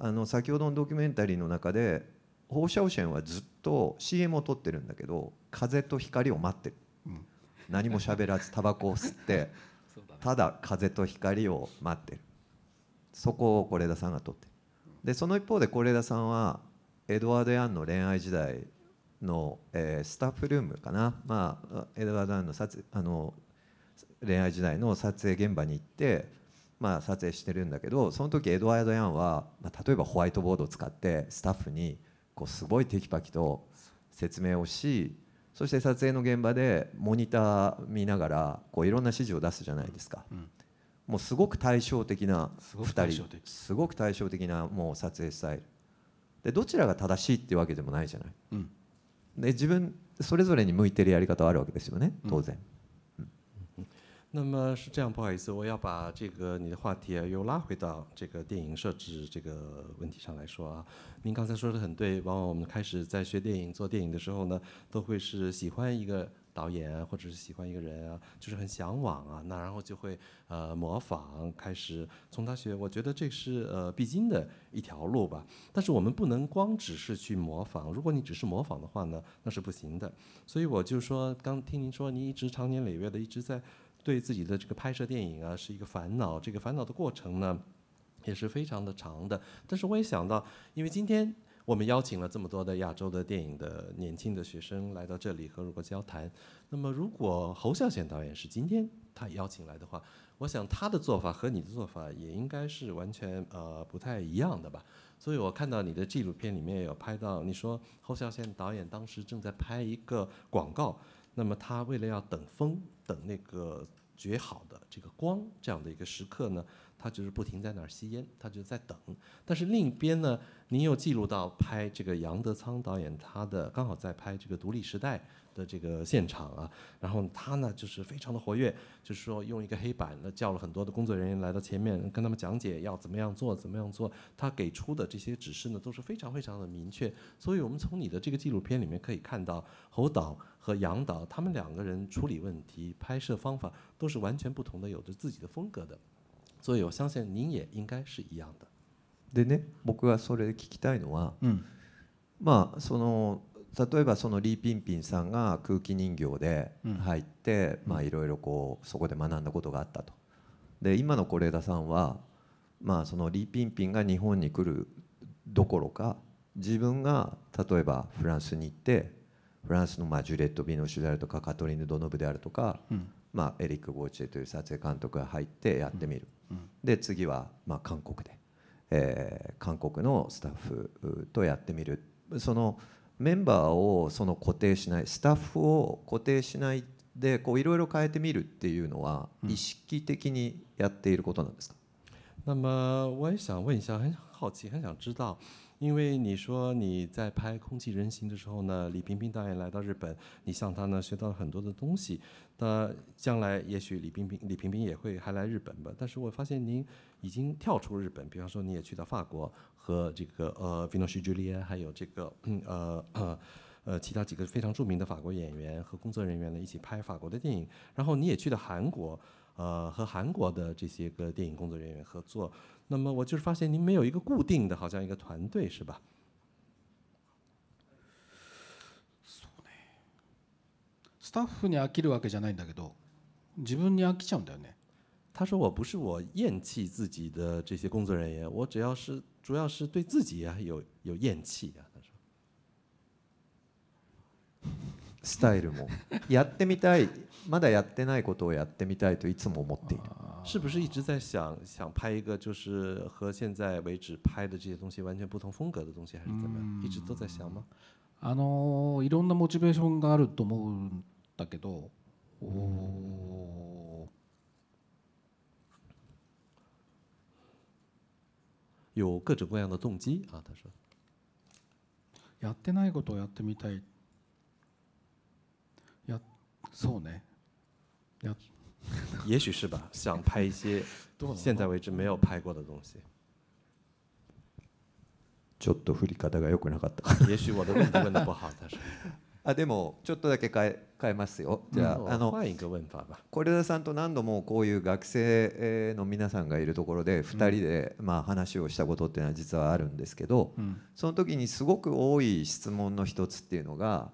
A: あの先ほどのドキュメンタリーの中で放射線はずっと CM を撮ってるんだけど風と光を待ってる、うん、何も喋らずタバコを吸って ただ風と光を待ってるそこを是枝さんが撮ってるでその一方で是枝さんはエドワード・ヤンの恋愛時代の、えー、スタッフルームかな、まあ、エドワード・ヤンの撮あの恋愛時代の撮影現場に行ってまあ、撮影してるんだけどその時エドワード・ヤンは、まあ、例えばホワイトボードを使ってスタッフにこうすごいテキパキと説明をしそして撮影の現場でモニター見ながらこういろんな指示を出すじゃないですか、うん、もうすごく対照的な2人すごく対照的なもう撮影スタイルでどちらが正しいっていうわけでもないじゃない、うん、で自分それぞれに向いてるやり方はあるわけですよね当然。うん
B: 那么是这样，不好意思，我要把这个你的话题又拉回到这个电影设置这个问题上来说啊。您刚才说的很对，往往我们开始在学电影、做电影的时候呢，都会是喜欢一个导演啊，或者是喜欢一个人啊，就是很向往啊，那然后就会呃模仿，开始从他学。我觉得这是呃必经的一条路吧。但是我们不能光只是去模仿，如果你只是模仿的话呢，那是不行的。所以我就说，刚听您说，您一直长年累月的一直在。对自己的这个拍摄电影啊，是一个烦恼。这个烦恼的过程呢，也是非常的长的。但是我也想到，因为今天我们邀请了这么多的亚洲的电影的年轻的学生来到这里和如果交谈，那么如果侯孝贤导演是今天他邀请来的话，我想他的做法和你的做法也应该是完全呃不太一样的吧。所以我看到你的纪录片里面有拍到，你说侯孝贤导演当时正在拍一个广告。那么他为了要等风，等那个绝好的这个光这样的一个时刻呢，他就是不停在那儿吸烟，他就在等。但是另一边呢，您又记录到拍这个杨德仓导演，他的刚好在拍这个《独立时代》的这个现场啊，然后他呢就是非常的活跃，就是说用一个黑板呢叫了很多的工作人员来到前面，跟他们讲解要怎么样做，怎么样做。他给出的这些指示呢都是非常非常的明确。所以我们从你的这个纪录片里面可以看到，侯导。和杨导他们两个人处理问题、拍摄方法都是完全不同的，有着自己的风格的。所以我相信您也应该是一样的。
A: でね、僕がそれ聞きたいのは、うん、まあその例えばそのリー・ピンピンさんが空気人形で入って、うん、まあいろいろこうそこで学んだことがあったと。で今の是枝さんは、まあ、そのリー・ピンピンが日本に来るどころか自分が例えばフランスに行ってフランスのまあジュレット・ビノシュであるとかカトリーヌ・ドノブであるとか、うん、まあ、エリック・ボーチェという撮影監督が入ってやってみる、うんうん、で次はまあ韓国で、えー、韓国のスタッフとやってみるそのメンバーをその固定しないスタッフを固定しないでいろいろ変えてみるっていうのは意識的にやっていることなんですか、
B: 那么我也想问一下，很好奇，很想知道，因为你说你在拍《空气人形》的时候呢，李萍萍导演来到日本，你向他呢学到了很多的东西。那将来也许李萍萍李萍萍也会还来日本吧。但是我发现您已经跳出日本，比方说你也去到法国和这个呃菲诺西居里，还有这个呃呃呃其他几个非常著名的法国演员和工作人员呢一起拍法国的电影。然后你也去到韩国，呃和韩国的这些个电影工作人员合作。那么我就是发现您没有一个固定的好像一个团队是吧？スタッフに飽きるわけじゃないんだけど、自分に飽きちゃうんだよね。他说我不是我厌弃自己的这些工作人员，我主要是主要是对自己啊有有厌弃啊。
A: スタイルもやってみたいまだやってないことをやってみたいといつも思っている。
B: 是不是一直在想想拍一个就是和现在为止拍的这些东西完全不同风格的东西，还是怎么样？一直都在想吗？あの
C: いろんなモチベーションがあると思うんだけど、
B: お有各种各样的动机啊，他说。
C: やってないことをやってみたい。そうね。
B: 也许是吧，想拍一些现在为止没有拍过的东西。
A: ちょっと振り方が良くなかった。也许我的问题问的不好，但是。あでもちょっとだけ変え変えますよ。じゃあ、うん、あの小枝さんと何度もこういう学生の皆さんがいるところで二人で、まあ、話をしたことっていうのは実はあるんですけど、うん、その時にすごく多い質問の一つっていうのが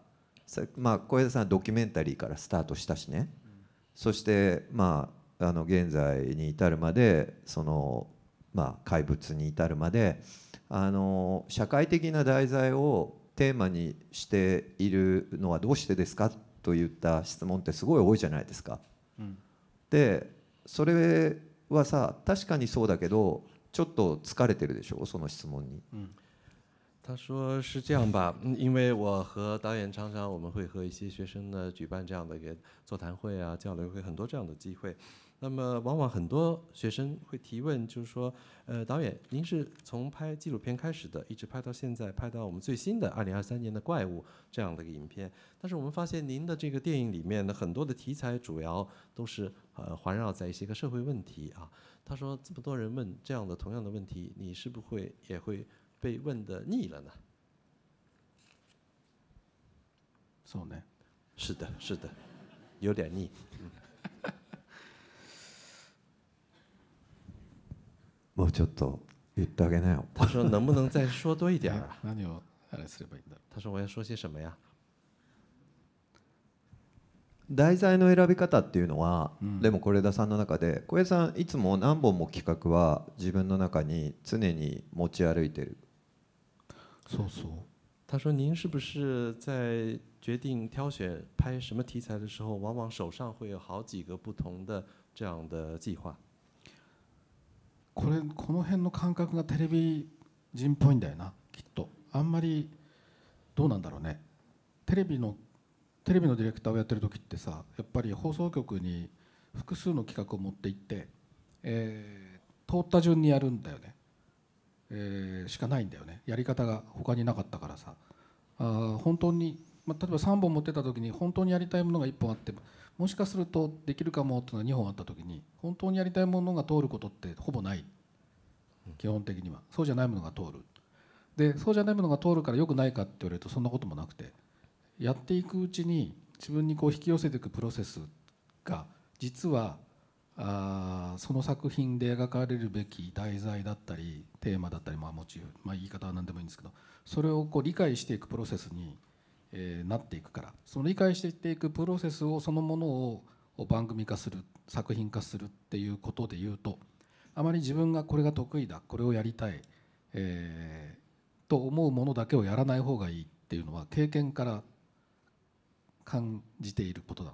A: まあ、小枝さんはドキュメンタリーからスタートしたしね、うん、そして、まあ、あの現在に至るまでその、まあ、怪物に至るまであの社会的な題材をテーマにしているのはどうしてですかといった質問ってすごい多いじゃないですか。うん、でそれはさ確かにそうだけどちょっと疲れてるでしょその質問に。
B: うん他说是这样吧，因为我和导演常常我们会和一些学生呢举办这样的一个座谈会啊，交流会很多这样的机会。那么往往很多学生会提问，就是说，呃，导演您是从拍纪录片开始的，一直拍到现在，拍到我们最新的二零二三年的怪物这样的一个影片。但是我们发现您的这个电影里面的很多的题材主要都是呃环绕在一些个社会问题啊。他说这么多人问这样的同样的问题，你是不会也会。被问的腻了呢？そうね。是的，是的，有点腻。
C: もうちょっと言って
B: あ
A: げなよ。他说能不能再
B: 说多一点啊？何をあれすればいいんだ。他说我要说些什么呀？
A: 題材の選び方っていうのは、うん、でも是枝さんの中で小枝さんいつも何本も企画は自分の中に常に持ち歩いてる
B: そうそう。他说：“您是不是在决定挑选拍什么题材的时候，往往手上会有好几个不同的这样的计划？”
C: これこの辺の感覚がテレビ人っぽいんだよなきっとあんまりどうなんだろうねテレビのテレビのディレクターをやってる時ってさやっぱり放送局に複数の企画を持って行って、えー、通った順にやるんだよねえー、しかないんだよねやり方が他になかったからさあ本当に、まあ、例えば3本持ってた時に本当にやりたいものが1本あってもしかするとできるかもっていうのが2本あった時に本当にやりたいものが通ることってほぼない基本的にはそうじゃないものが通るでそうじゃないものが通るからよくないかって言われるとそんなこともなくてやっていくうちに自分にこう引き寄せていくプロセスが実はあその作品で描かれるべき題材だったりテーマだったり、まあ、もちろん、まあ、言い方は何でもいいんですけどそれをこう理解していくプロセスに、えー、なっていくからその理解していくプロセスをそのものを番組化する作品化するっていうことで言うとあまり自分がこれが得意だこれをやりたい、えー、と思うものだけをやらない方がいいっていうのは経験から感じていることだ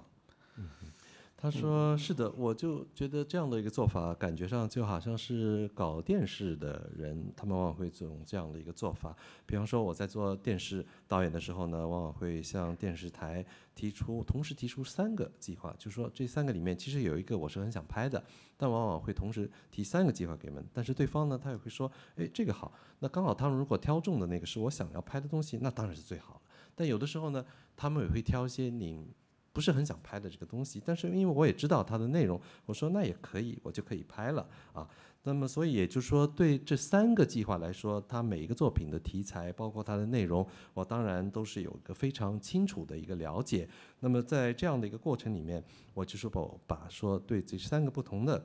B: 他说：“是的，我就觉得这样的一个做法，感觉上就好像是搞电视的人，他们往往会这种这样的一个做法。比方说，我在做电视导演的时候呢，往往会向电视台提出，同时提出三个计划，就是说这三个里面其实有一个我是很想拍的，但往往会同时提三个计划给你们。但是对方呢，他也会说，哎，这个好，那刚好他们如果挑中的那个是我想要拍的东西，那当然是最好了。但有的时候呢，他们也会挑一些你。不是很想拍的这个东西，但是因为我也知道它的内容，我说那也可以，我就可以拍了啊。那么所以也就是说，对这三个计划来说，它每一个作品的题材，包括它的内容，我当然都是有一个非常清楚的一个了解。那么在这样的一个过程里面，我就是把把说对这三个不同的。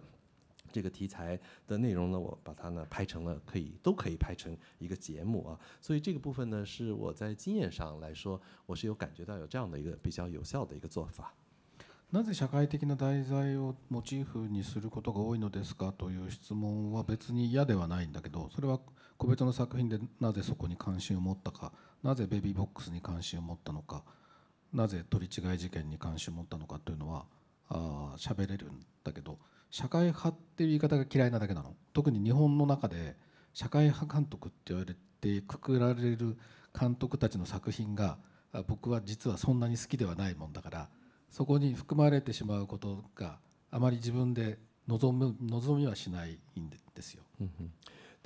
B: 这个题材的内容呢，我把它呢拍成了可以都可以拍成一个节目啊。所以这个部分呢，是我在经验上来说，我是有感觉到有这样的一个比较有效的一个做法。
C: なぜ社会的な題材をモチーフにすることが多いのですかという質問は別に嫌ではないんだけどそれは個別の作品でなぜそこに関心を持ったかなぜベビーボックスに関心を持ったのかなぜ取り違い事件に関心を持ったのかというのはあ喋れるんだけど社会派っていう言い方が嫌いなだけなの特に日本の中で社会派監督って言われてくくられる監督たちの作品が僕は実はそんなに好きではないもんだからそこに含まれてしまうことがあまり自分で望む望みはしないんですよ。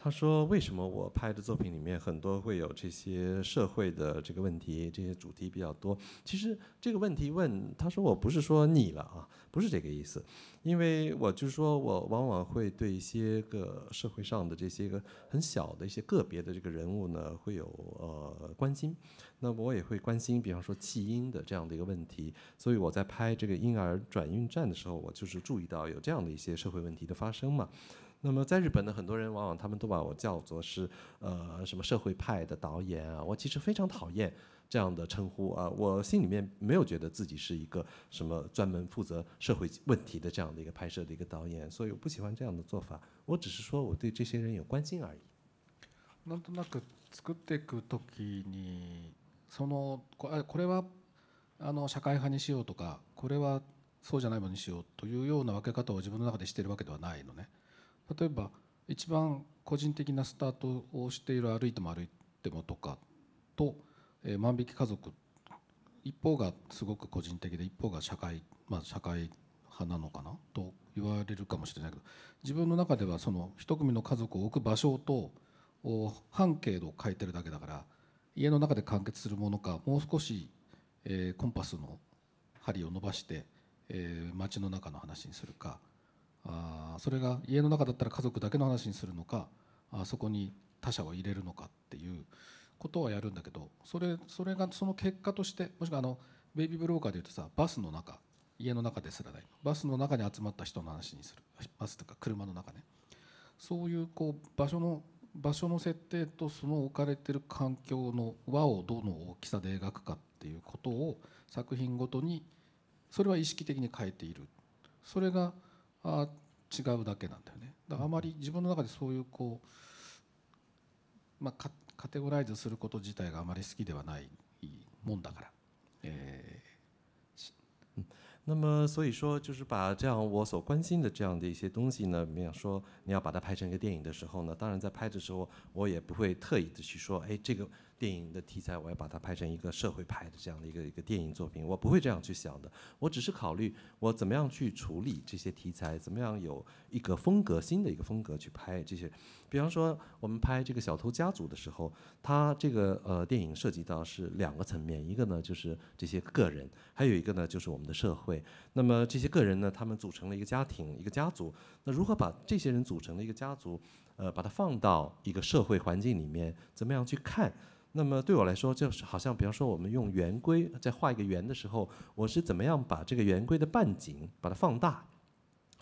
B: 他说：“为什么我拍的作品里面很多会有这些社会的这个问题，这些主题比较多？其实这个问题问，他说我不是说你了啊，不是这个意思，因为我就是说我往往会对一些个社会上的这些个很小的一些个别的这个人物呢会有呃关心，那我也会关心，比方说弃婴的这样的一个问题，所以我在拍这个婴儿转运站的时候，我就是注意到有这样的一些社会问题的发生嘛。”那么在日本呢，很多人往往他们都把我叫做是呃什么社会派的导演啊，我其实非常讨厌这样的称呼啊，我心里面没有觉得自己是一个什么专门负责社会问题的这样的一个拍摄的一个导演，所以我不喜欢这样的做法。我只是说我对这些人有关心而已。なんとなく作っていくときに、そのこれこれ
C: はあの社会派にしようとか、これはそうじゃないものにしようというような分け方を自分の中でしているわけではないのね。例えば一番個人的なスタートをしている「歩いても歩いても」とかと「えー、万引き家族」一方がすごく個人的で一方が社会まあ社会派なのかなと言われるかもしれないけど自分の中ではその一組の家族を置く場所と半径を変えてるだけだから家の中で完結するものかもう少し、えー、コンパスの針を伸ばして、えー、街の中の話にするか。あそれが家の中だったら家族だけの話にするのかあそこに他者を入れるのかっていうことはやるんだけどそれそれがその結果としてもしくはあのベイビー・ブローカーでいうとさバスの中家の中ですらないバスの中に集まった人の話にするバスとか車の中ねそういうこう場所の場所の設定とその置かれてる環境の輪をどの大きさで描くかっていうことを作品ごとにそれは意識的に変えているそれがあ違うだけなんだよねだからあまり自分の中でそういうこう、まあ、カテゴライズすること自体があまり好きではない
B: もんだから。えー那么，所以说，就是把这样我所关心的这样的一些东西呢，比方说你要把它拍成一个电影的时候呢，当然在拍的时候，我也不会特意的去说，哎，这个电影的题材，我要把它拍成一个社会派的这样的一个一个电影作品，我不会这样去想的。我只是考虑我怎么样去处理这些题材，怎么样有一个风格新的一个风格去拍这些。比方说，我们拍这个《小偷家族》的时候，它这个呃电影涉及到是两个层面，一个呢就是这些个人，还有一个呢就是我们的社会。那么这些个人呢，他们组成了一个家庭，一个家族。那如何把这些人组成的一个家族，呃，把它放到一个社会环境里面，怎么样去看？那么对我来说，就是好像，比方说我们用圆规在画一个圆的时候，我是怎么样把这个圆规的半径把它放大，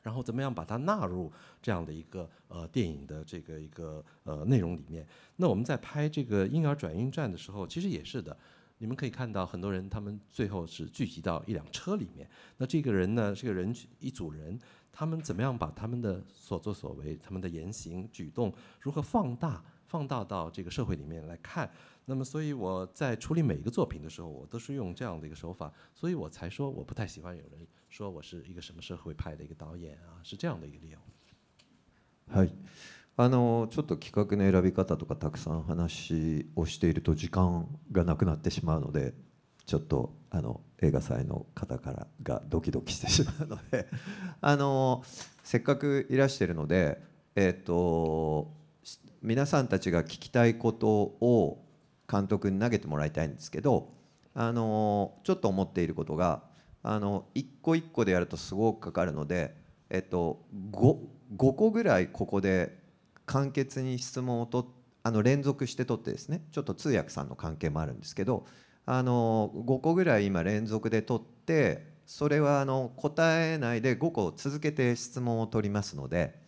B: 然后怎么样把它纳入这样的一个呃电影的这个一个呃内容里面？那我们在拍这个婴儿转运站的时候，其实也是的。你们可以看到，很多人他们最后是聚集到一辆车里面。那这个人呢，这个人一组人，他们怎么样把他们的所作所为、他们的言行举动如何放大？放大到这个社会里面来看。那么，所以我在处理每一个作品的时候，我都是用这样的一个手法，所以我才说我不太喜欢有人说我是一个什么社会派的一个导演啊，是这样的一个理由。
A: はい、あのちょっと企画の選び方とかたくさん話をしていると時間がなくなってしまうので、ちょっとあの映画祭の方からがドキドキしてしまうのであのせっかくいらしてるので、えっ、ー、と皆さんたちが聞きたいことを監督に投げてもらいたいんですけどあのちょっと思っていることがあの一個一個でやるとすごくかかるので、えっと、5, 5個ぐらいここで簡潔に質問をとあの連続して取ってですねちょっと通訳さんの関係もあるんですけどあの5個ぐらい今連続で取ってそれはあの答えないで5個続けて質問を取りますので。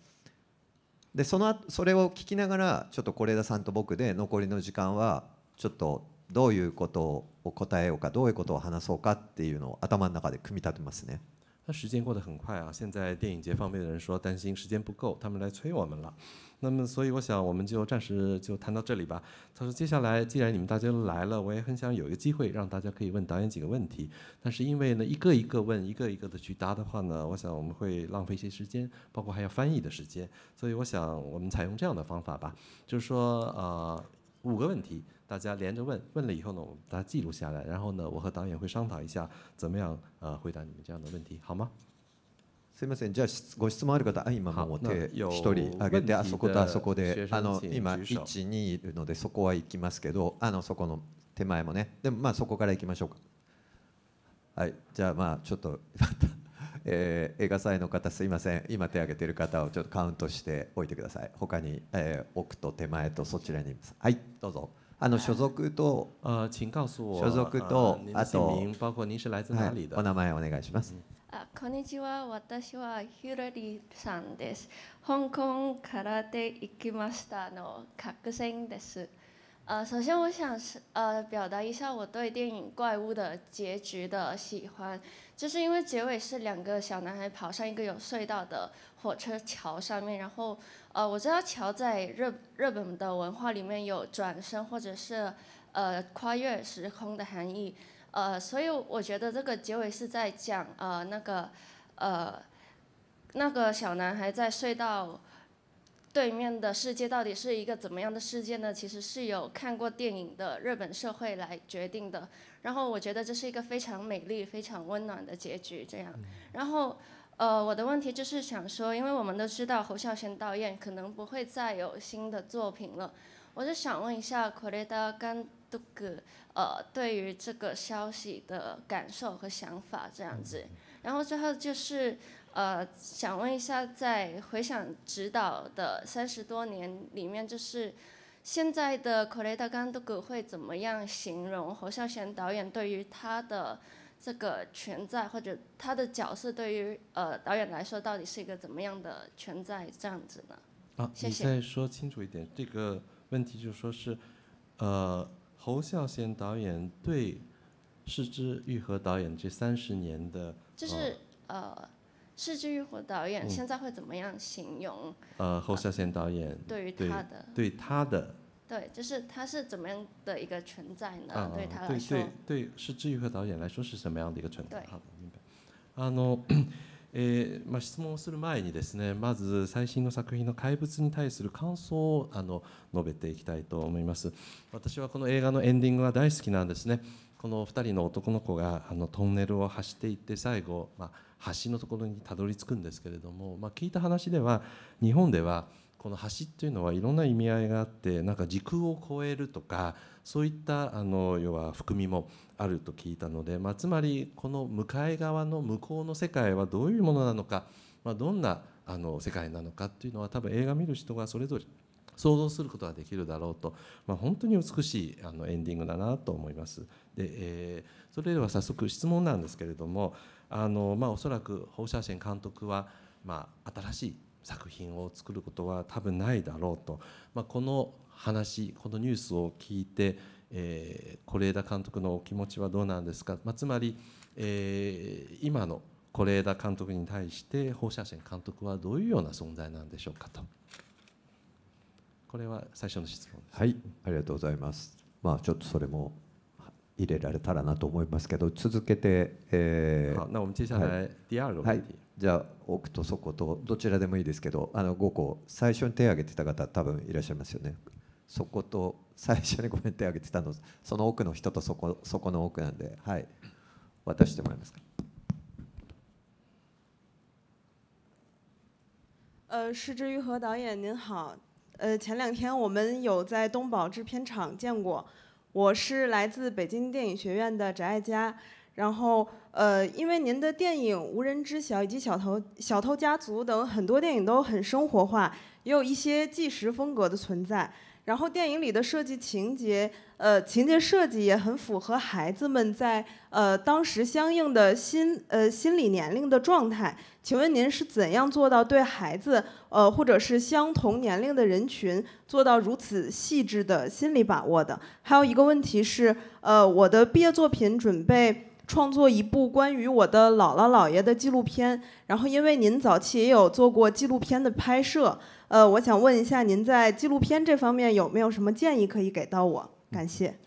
A: でそのそれを聞きながらちょっと是枝さんと僕で残りの時間はちょっとどういうことを答えようかどういうことを話そうかっていうのを頭の中で組み立てますね。
B: 那时间过得很快啊！现在电影节方面的人说担心时间不够，他们来催我们了。那么，所以我想我们就暂时就谈到这里吧。他说，接下来既然你们大家都来了，我也很想有一个机会让大家可以问导演几个问题。但是因为呢，一个一个问，一个一个的去答的话呢，我想我们会浪费一些时间，包括还要翻译的时间。所以我想我们采用这样的方法吧，就是说，呃，五个问题。大家连着问，问了以后呢，我们把它记录下来，然后呢，我和导演会商讨一下怎么样呃回答你们这样的问题，好吗？すみません、じゃあご質問ある方、あ今もう手一人挙げて、あそことあそこで、あの今、1、
A: 2いるので、そこは行きますけど、あのそこの手前もね、でもまあそこから行きましょうか。はい、じゃあまあちょっとえー、映画祭の方、すみません、今手挙げてる方をちょっとカウントしておいてください。他に、えー、奥と手前とそちらにいます。はい、どうぞ。あの所属と、
B: 呃，请告诉我所属と呃您お名前お願いします。
D: あこんにちは私はヒュラリーさんです香港からで行きましたの学生です呃，首先我想是呃表达一下我对电影《怪物》的结局的喜欢，就是因为结尾是两个小男孩跑上一个有隧道的火车桥上面，然后呃，我知道桥在日日本的文化里面有转身或者是呃跨越时空的含义，呃，所以我觉得这个结尾是在讲呃那个呃那个小男孩在隧道对面的世界到底是一个怎么样的世界呢？其实是有看过电影的日本社会来决定的。然后我觉得这是一个非常美丽、非常温暖的结局。这样，然后。呃，我的问题就是想说，因为我们都知道侯孝贤导演可能不会再有新的作品了，我就想问一下科雷达甘都格，呃，对于这个消息的感受和想法这样子。然后最后就是，呃，想问一下，在回想指导的三十多年里面，就是现在的科雷达甘都格会怎么样形容侯孝贤导演对于他的？这个存在或者他的角色对于呃导演来说到底是一个怎么样的存在这样子呢？
B: 啊，谢谢。再说清楚一点，这个问题就是说是，呃，侯孝贤导演对，释之玉和导演这三十年的，就是
D: 呃，释之玉和导演现在会怎么样形容？
B: 呃，侯孝贤导演对于他的对他的。
D: 对，就是它是怎么样的一个存在呢？啊、对他来说，
B: 对对，是治愈和导演来说是什么样的一个存在？好的，明白。あの、えー、まあ質問をする前にですね、まず最新の作品の怪物に対する感想をあの述べていきたいと思います。私はこの映画のエンディングが大好きなんですね。この2人の男の子があのトンネルを走っていって最後、まあ、橋のところにたどり着くんですけれども、まあ、聞いた話では日本ではこの橋っていうのはいろんな意味合いがあってなんか時空を超えるとかそういったあの要は含みもあると聞いたので、まあ、つまりこの向かい側の向こうの世界はどういうものなのか、まあ、どんなあの世界なのかっていうのは多分映画見る人がそれぞれ想像することができるだろうと、まあ、本当に美しいあのエンディングだなと思います。でえー、それでは早速質問なんですけれどもあの、まあ、おそらく放射線監督は、まあ、新しい作品を作ることは多分ないだろうと、まあ、この話このニュースを聞いて是、えー、枝監督のお気持ちはどうなんですか、まあ、つまり、えー、今の是枝監督に対して放射線監督はどういうような存在なんでしょうかとこれは最初の質問で
A: すはいありがとうございますまあちょっとそれも入れられたらなと思いますけど続けて、えー、好那我们接下来第二个问题、はいはいじゃあ奥とそことどちらでもいいですけどあの5個最初に手を挙げてた方多分いらっしゃいますよねそこと最初にごめん手を挙げてたのその奥の人とそこそこの奥なんではい渡してもらえますか
E: 呃，石之于和导演您好，呃，前两天我们有在东宝制片厂见过，我是来自北京电影学院的翟爱佳，然后呃，因为您的电影《无人知晓》以及《小偷小偷家族》等很多电影都很生活化，也有一些纪实风格的存在。然后电影里的设计情节，呃，情节设计也很符合孩子们在呃当时相应的心呃心理年龄的状态。请问您是怎样做到对孩子呃或者是相同年龄的人群做到如此细致的心理把握的？还有一个问题是，呃，我的毕业作品准备。创作一部关于我的姥姥姥爷的纪录片，然后因为您早期也有做过纪录片的拍摄，呃，我想问一下您在纪录片这方面有没有什么建议可以给到我？感谢。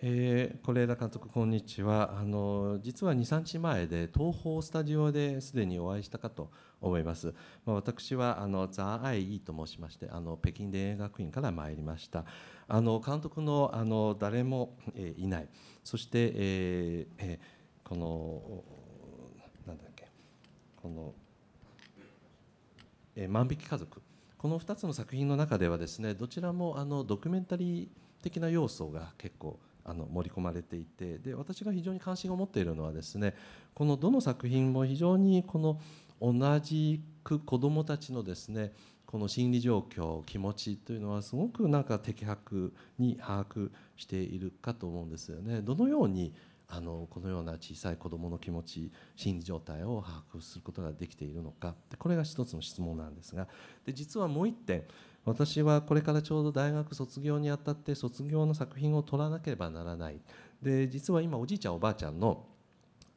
B: え、監督、こんにちは。あの、実は二三日前で東方スタジオですでにお会いしたかと思います。ま、私はあのザアイイと申しまして、あの北京電影学院から参りました。あの監督のあの誰もいない。そして、このなんだっけこの、えー、万引き家族この2つの作品の中ではですねどちらもあのドキュメンタリー的な要素が結構あの盛り込まれていてで私が非常に関心を持っているのはですねこのどの作品も非常にこの同じく子どもたちのですねこの心理状況気持ちというのはすごくなんか的確に把握しているかと思うんですよね。どのようにあのこのような小さい子どもの気持ち心理状態を把握することができているのかでこれが一つの質問なんですがで実はもう一点私はこれからちょうど大学卒業にあたって卒業の作品を撮らなければならないで実は今おじいちゃんおばあちゃんの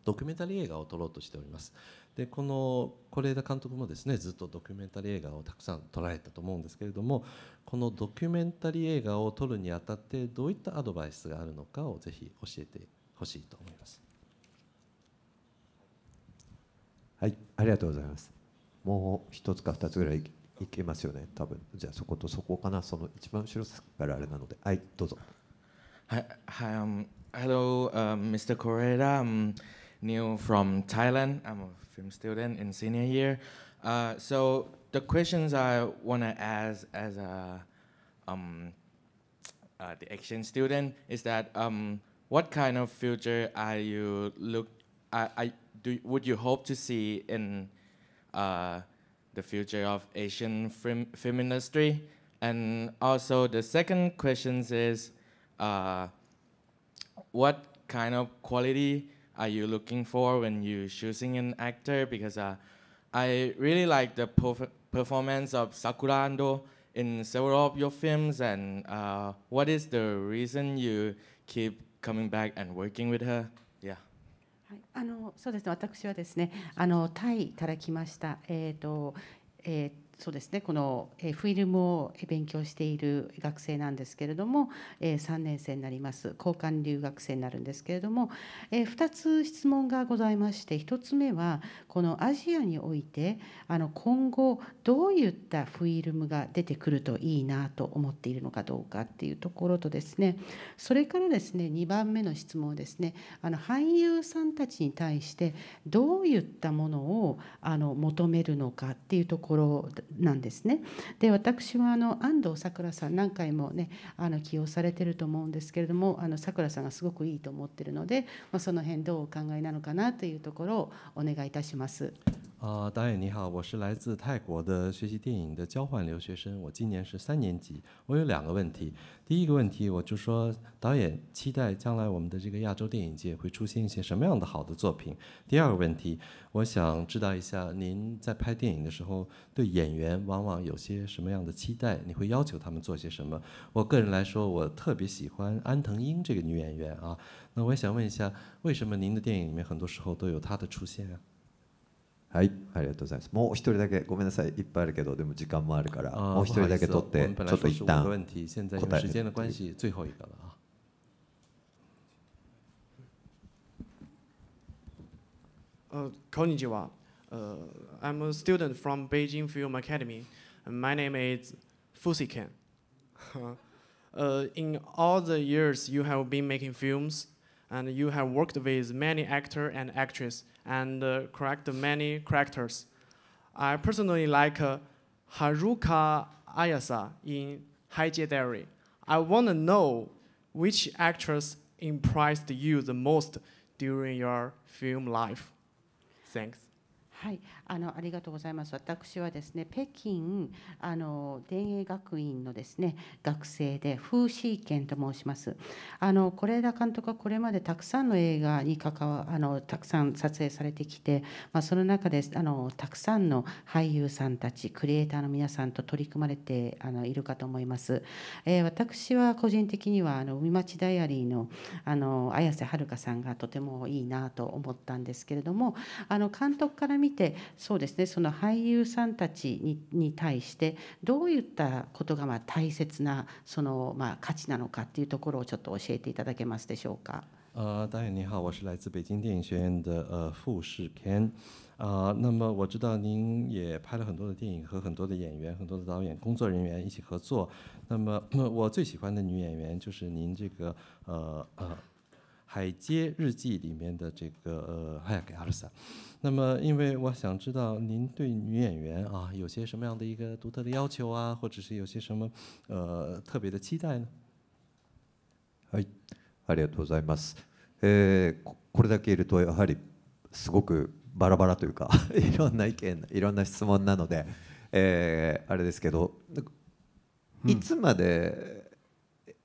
B: ドキュメンタリー映画を撮ろうとしておりますでこの是枝監督もですねずっとドキュメンタリー映画をたくさん撮られたと思うんですけれどもこのドキュメンタリー映画を撮るにあたってどういったアドバイスがあるのかをぜひ教えてほしいと思います。
A: はい、ありがとうございます。もう一つか二つぐらいいけますよね、多分じゃあそことそこかな、その一番後ろからあれなので、はい、どうぞ。
B: はい、はい、hello,、uh, Mr. Correa.、i m n e w from Thailand. I'm a film student in senior year. Uh, so the questions I want to ask as a um, uh, the exchange student is that um, What kind of future are you look? I, I do. Would you hope to see in uh, the future of Asian film, film industry? And also the second question is, uh, what kind of quality are you looking for when you choosing an actor? Because uh, I really like the perf performance of Sakura Ando in several of your films. And uh, what is the reason you keep coming back and working with her? Yeah.
F: はい、あのそうですね私はですねあのタイから来ました、えーとえー、そうですねこのフィルムを勉強している学生なんですけれども3年生になります交換留学生になるんですけれども2つ質問がございまして1つ目はこのアジアにおいてあの今後どういったフィルムが出てくるといいなと思っているのかどうかっていうところとですねそれからですね2番目の質問ですねあの俳優さんたちに対してどういったものをあの求めるのかっていうところなんですね。で私はあの安藤さくらさん何回もねあの起用されてると思うんですけれどもあのさくらさんがすごくいいと思ってるので、まあ、その辺どうお考えなのかなというところをお願いいたします。
B: 啊，导演你好，我是来自泰国的学习电影的交换留学生，我今年是三年级。我有两个问题。第一个问题，我就说导演，期待将来我们的这个亚洲电影界会出现一些什么样的好的作品？第二个问题，我想知道一下，您在拍电影的时候对演员往往有些什么样的期待？你会要求他们做些什么？我个人来说，我特别喜欢安藤英这个女演员啊。那我想问一下，为什么您的电影里面很多时候都有她的出现啊？はいありがとうございます
A: もう一人だけごめんなさいいっぱいあるけどでも時間もあるからもう一人だけ取ってちょっと一旦答えの関係、最後 n n
B: i c h i w a Uh, I'm a student from Beijing Film Academy. My name is Fusiken. uh, in all the years you have been making films, and you have worked with many actor and actress and uh, correct many characters. I personally like uh, Haruka Ayase in Haijie Diary. I want to know which actress impressed you the most during your film life. Thanks.
F: Hi, あのありがとうございます。私はですね、北京あの田営学院のですね学生で風刺研と申します。あの是枝監督はこれまでたくさんの映画に関わあのたくさん撮影されてきて、まあ、その中であのたくさんの俳優さんたち、クリエイターの皆さんと取り組まれてあのいるかと思います。えー、私は個人的にはあの海町ダイアリーのあの綾瀬はるかさんがとてもいいなと思ったんですけれども、あの監督から見てそうですねその俳優さんたちに対してどういったことがまあ大切なそのまあ価値なのかっていうところをちょっと教えていただけますでしょうか。
B: 呃，导演您好，我是来自北京电影学院的呃傅世 Ken，啊、呃，那么我知道您也拍了很多的电影，和很多的演员、很多的导演、工作人员一起合作。那么我最喜欢的女演员就是您这个呃呃海街日记》里面的这个哈雅克阿鲁萨。那么，因为我想知道您对女演员啊有些什么样的一个独特的要求啊，或者是有些什么呃特别的期待呢？
A: はい、ありがとうございます。えー、これだけいるとやはりすごくバラバラというか いろんな意見、いろんな質問なので、えー、あれですけど、いつまで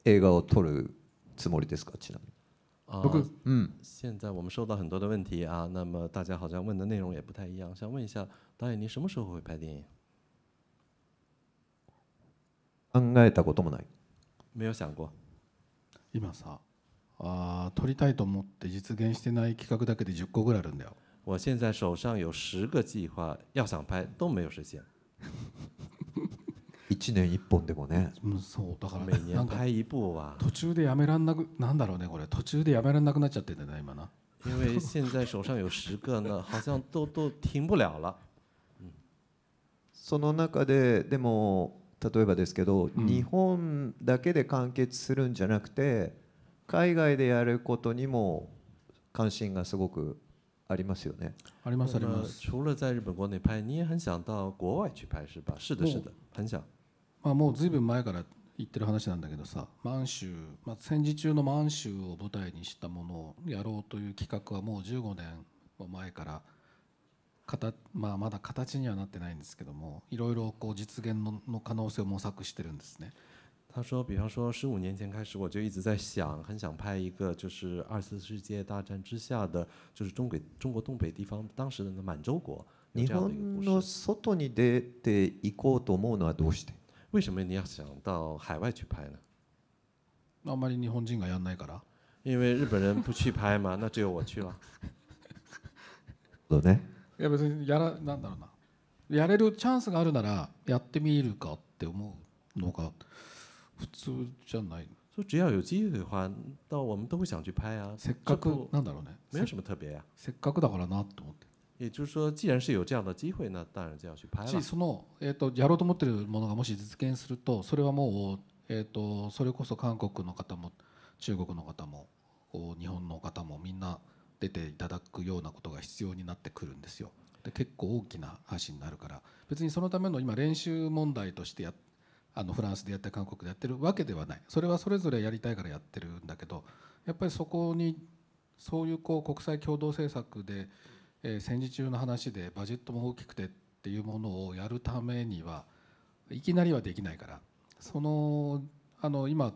A: 映画を撮るつもりですかちなみに。
B: 不过，嗯，现在我们收到很多的问题啊，那么大家好像问的内容也不太一样。想问一下导演，您什么时候会拍电影？
C: 考えたこともない。没今さ、あ撮りたいと思って実現してない企画だけで個ぐらいあるん
B: だよ。我现在手上有十个计划，要想拍都没有实现。
A: 1年1本でもね、う
B: ん、そうだからねなんか
C: 途中でやめらんなくなんだろうねこれ途中でやめらんなくなっちゃってんだ今な
B: 因为现在手上有十个呢好像都都停不了了、
A: その中ででも例えばですけど、日本だけで完結するんじゃなくて海外でやることにも関心がすご
B: くありますよね。ありますあります。除了在日本国内拍，你也很想到国外去拍是吧？是的，是的，很想。
C: まあ、もう随分前から言ってる話なんだけどさ満州、まあ、戦時中の満州を舞台にしたものをやろうという企画はもう15年前からまあ、まだ形にはなってないんですけどもいろいろこう実現のの可能性を模索してるんですね。
B: 他说，比方说，十五年前开始，我就一直在想，很想拍一个，就是二次世界大战之下的，就是中国中国东北地方当时的满洲国。日本の外に出て行こうと思うのはどうして？为什么你要想到海外去拍呢？
C: あまり日本人がやんないから。
B: 因为日本人不去拍嘛，那只有我去了。
A: ね。
C: いや別にやらなんだろうな。やれるチャン
B: スがあるならやってみるかって思うのが普通じゃない。そ只要有机会的话，我们都会想去拍啊。せっかくなんだろうね。没有什么特别呀、啊。
C: せっかくだからなと思って。
B: 也就是说，既然是有这样的机会，那当然就要去拍了。そ
C: のえっ、とやろうと思ってるものがもし実現すると、それはもうえっ、とそれこそ韓国の方も中国の方も日本の方もみんな出ていただくようなことが必要になってくるんですよ。で結構大きな話になるから、別にそのための今練習問題としてやあのフランスでやって韓国でやってるわけではない。それはそれぞれやりたいからやってるんだけど、やっぱりそこにそういうこう国際共同政策で。えー、戦時中の話でバジェットも大きくてっていうものをやるためにはいきなりはできないからそのあの今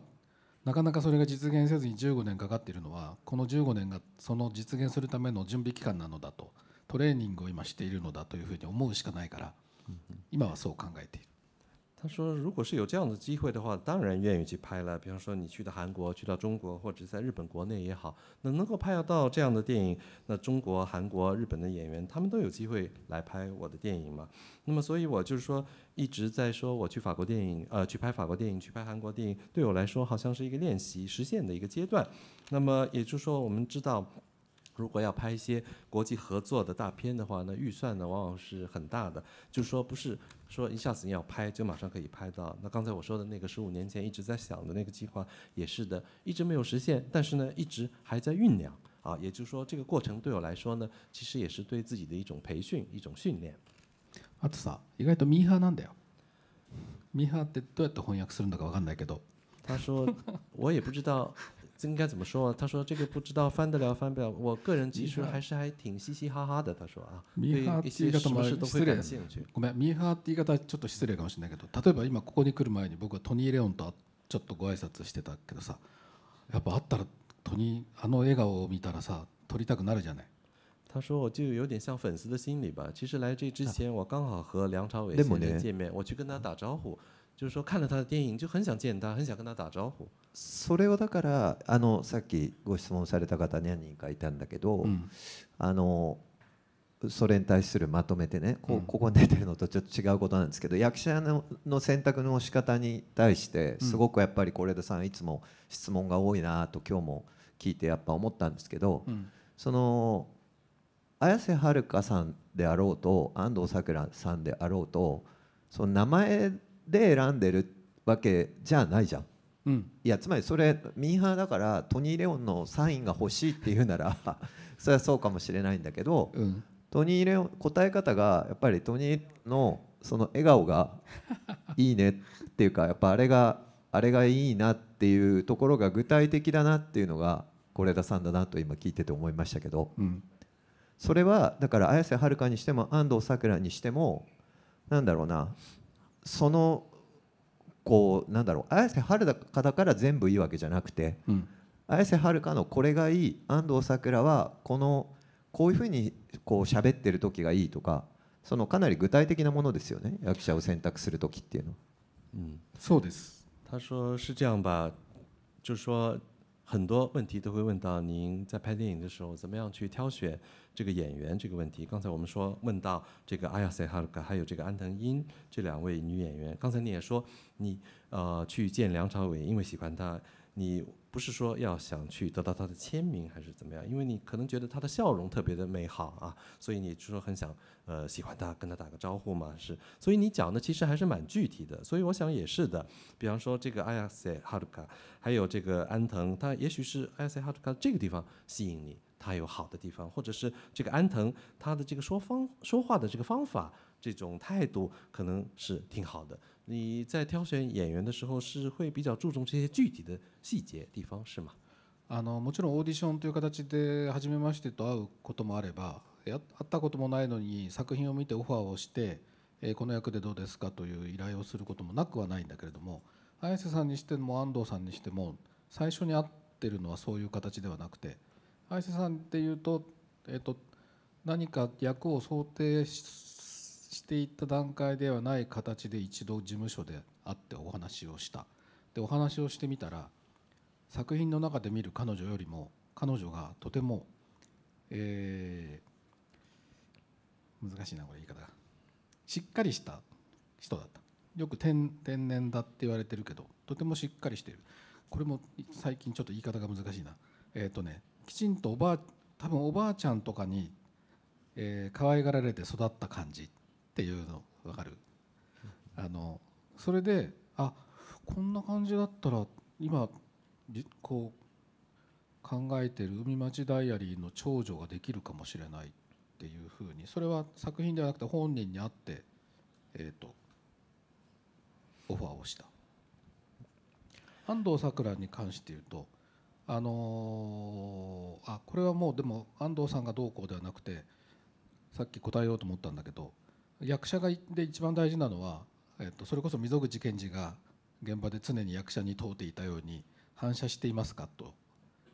C: なかなかそれが実現せずに15年かかっているのはこの15年がその実現するための準備期間なのだとトレーニングを今しているのだというふうに思うしかないから今はそう考えている。
B: 他说：“如果是有这样的机会的话，当然愿意去拍了。比方说，你去到韩国、去到中国，或者在日本国内也好，那能够拍到这样的电影，那中国、韩国、日本的演员他们都有机会来拍我的电影嘛？那么，所以我就是说一直在说我去法国电影，呃，去拍法国电影，去拍韩国电影，对我来说好像是一个练习、实现的一个阶段。那么也就是说，我们知道。”如果要拍一些国际合作的大片的话，那预算呢往往是很大的，就是说不是说一下子你要拍就马上可以拍到。那刚才我说的那个十五年前一直在想的那个计划也是的，一直没有实现，但是呢一直还在酝酿。啊，也就是说这个过程对我来说呢，其实也是对自己的一种培训、一种训练。
C: あとさ、意外とミーハなんだよ。
B: ミーハってどうやって翻訳するかわかんないけど。他说 我也不知道。这应该怎么说？他说这个不知道翻得了翻不了。我个人其实还是还挺嘻嘻哈哈的。他说啊，对一些什么事都会感兴趣。ごめん、ミーハーっ
C: て言い方ちょっと失礼かもしれないけど、例えば今ここに来る前に僕はトニー・レオンとちょっとご挨拶してたけどさ、やっぱあったらトニーあの笑顔を見たらさ撮りたくなるじゃない。
B: 他说我就有点像粉丝的心理吧。其实来这之前我刚好和梁朝伟先生见面，我去跟他打招呼。就是说看了他的电影就很想见他，很想跟他打招呼。
A: それをだからあのさっきご質問された方何人かいたんだけど、うん、あのそれに対するまとめてねここに出てるのとちょっと違うことなんですけど、うん、役者のの選択の仕方に対してすごくやっぱり是枝さんいつも質問が多いなと今日も聞いてやっぱ思ったんですけど、うん、その綾瀬はるかさんであろうと安藤サクラさんであろうとその名前で選んでるわけじゃないじゃん。うん、いやつまりそれミーハーだからトニー・レオンのサインが欲しいって言うなら それはそうかもしれないんだけど、うん、トニー・レオン答え方がやっぱりトニーのその笑顔がいいねっていうかやっぱあれがあれがいいなっていうところが具体的だなっていうのが是枝さんだなと今聞いてて思いましたけど、うん、それはだから綾瀬はるかにしても安藤サクラにしてもなんだろうなそのこうなんだろう綾瀬はるかだから全部いいわけじゃなくて、うん、綾瀬はるかのこれがいい安藤サクラはこのこういうふうにこう喋ってる時がいいとかそのかなり具体的なものですよね役者を選択する時っていうのは。
B: うん、そうです。他说是这样吧，就说很多问题都会问到您在拍电影的时候怎么样去挑选这个演员这个问题。刚才我们说问到这个阿亚塞哈鲁克还有这个安藤英这两位女演员，刚才你也说你呃去见梁朝伟，因为喜欢他。你不是说要想去得到他的签名还是怎么样？因为你可能觉得他的笑容特别的美好啊，所以你就说很想呃喜欢他，跟他打个招呼嘛，是。所以你讲的其实还是蛮具体的。所以我想也是的，比方说这个 Ise h a r k a 还有这个安藤，他也许是 Ise h a r k a 这个地方吸引你，他有好的地方，或者是这个安藤他的这个说方说话的这个方法，这种态度可能是挺好的。你在挑選演員的時候，是會比較注重這些具體的細節地方，是嗎？あのもちろんオーディションという形で初めましてと会う
C: こともあれば、や会ったこともないのに作品を見てオファーをして、えー、この役でどうですかという依頼をすることもなくはないんだけれども、綾瀬さんにしても安藤さんにしても最初に会ってるのはそういう形ではなくて、綾瀬さんっていうとえっ、ー、と何か役を想定ししていった段階ではない形で一度事務所で会ってお話をしたでお話をしてみたら作品の中で見る彼女よりも彼女がとても、えー、難しいなこれ言い方がしっかりした人だったよく天天然だって言われてるけどとてもしっかりしてるこれも最近ちょっと言い方が難しいなえっ、ー、とねきちんとおばあ多分おばあちゃんとかに、えー、可愛がられて育った感じっていうの分かるあのそれであこんな感じだったら今こう考えてる「海町ダイアリー」の長女ができるかもしれないっていうふうにそれは作品ではなくて本人に会って、えーと、オファーをした安藤サクラに関して言うとあのー、あこれはもうでも安藤さんがどうこうではなくてさっき答えようと思ったんだけど役者がで一番大事なのは、えっと、それこそ溝口健二が現場で常に役者に問うていたように反射していますかと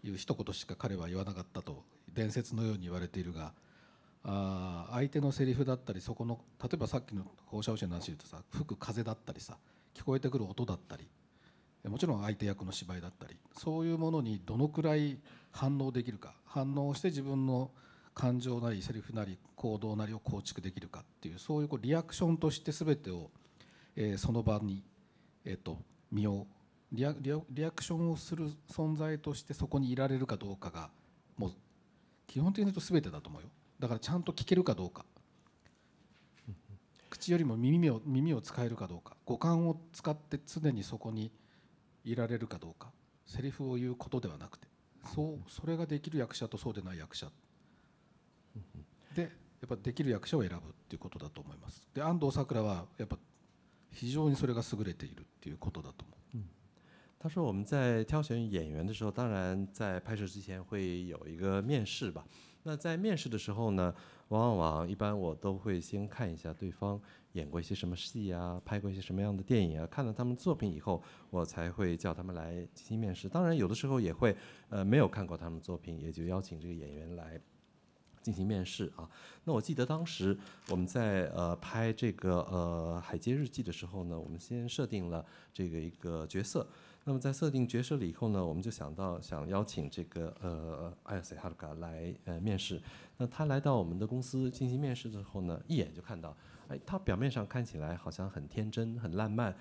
C: いう一言しか彼は言わなかったと伝説のように言われているがあ相手のセリフだったりそこの例えばさっきの放射線の話で言うとさ吹く風だったりさ聞こえてくる音だったりもちろん相手役の芝居だったりそういうものにどのくらい反応できるか反応して自分の感情なりセリフなり行動なりを構築できるかっていうそういうこうリアクションとして全てを、えー、その場に、えーと、身をリアリアクションをする存在としてそこにいられるかどうかがもう基本的に言うと全てだと思うよだからちゃんと聞けるかどうか口よりも耳を耳を使えるかどうか五感を使って常にそこにいられるかどうかセリフを言うことではなくてそうそれができる役者とそうでない役者でやっぱできる役者を選ぶっていうことだと思います。で、安藤サクラはやっぱ非常にそれが優れているっていうことだと思う。
B: 他说我们在挑选演员的时候，当然在拍摄之前会有一个面试吧。那在面试的时候呢，往往一般我都会先看一下对方演过一些什么戏啊，拍过一些什么样的电影啊。看了他们作品以后，我才会叫他们来进行面试。当然有的时候也会呃没有看过他们作品，也就邀请这个演员来。进行面试啊，那我记得当时我们在呃拍这个呃《海街日记》的时候呢，我们先设定了这个一个角色。那么在设定角色了以后呢，我们就想到想邀请这个呃艾尔塞哈 e 卡来呃面试。那他来到我们的公司进行面试的时候呢，一眼就看到，哎，他表面上看起来好像很天真、很烂漫。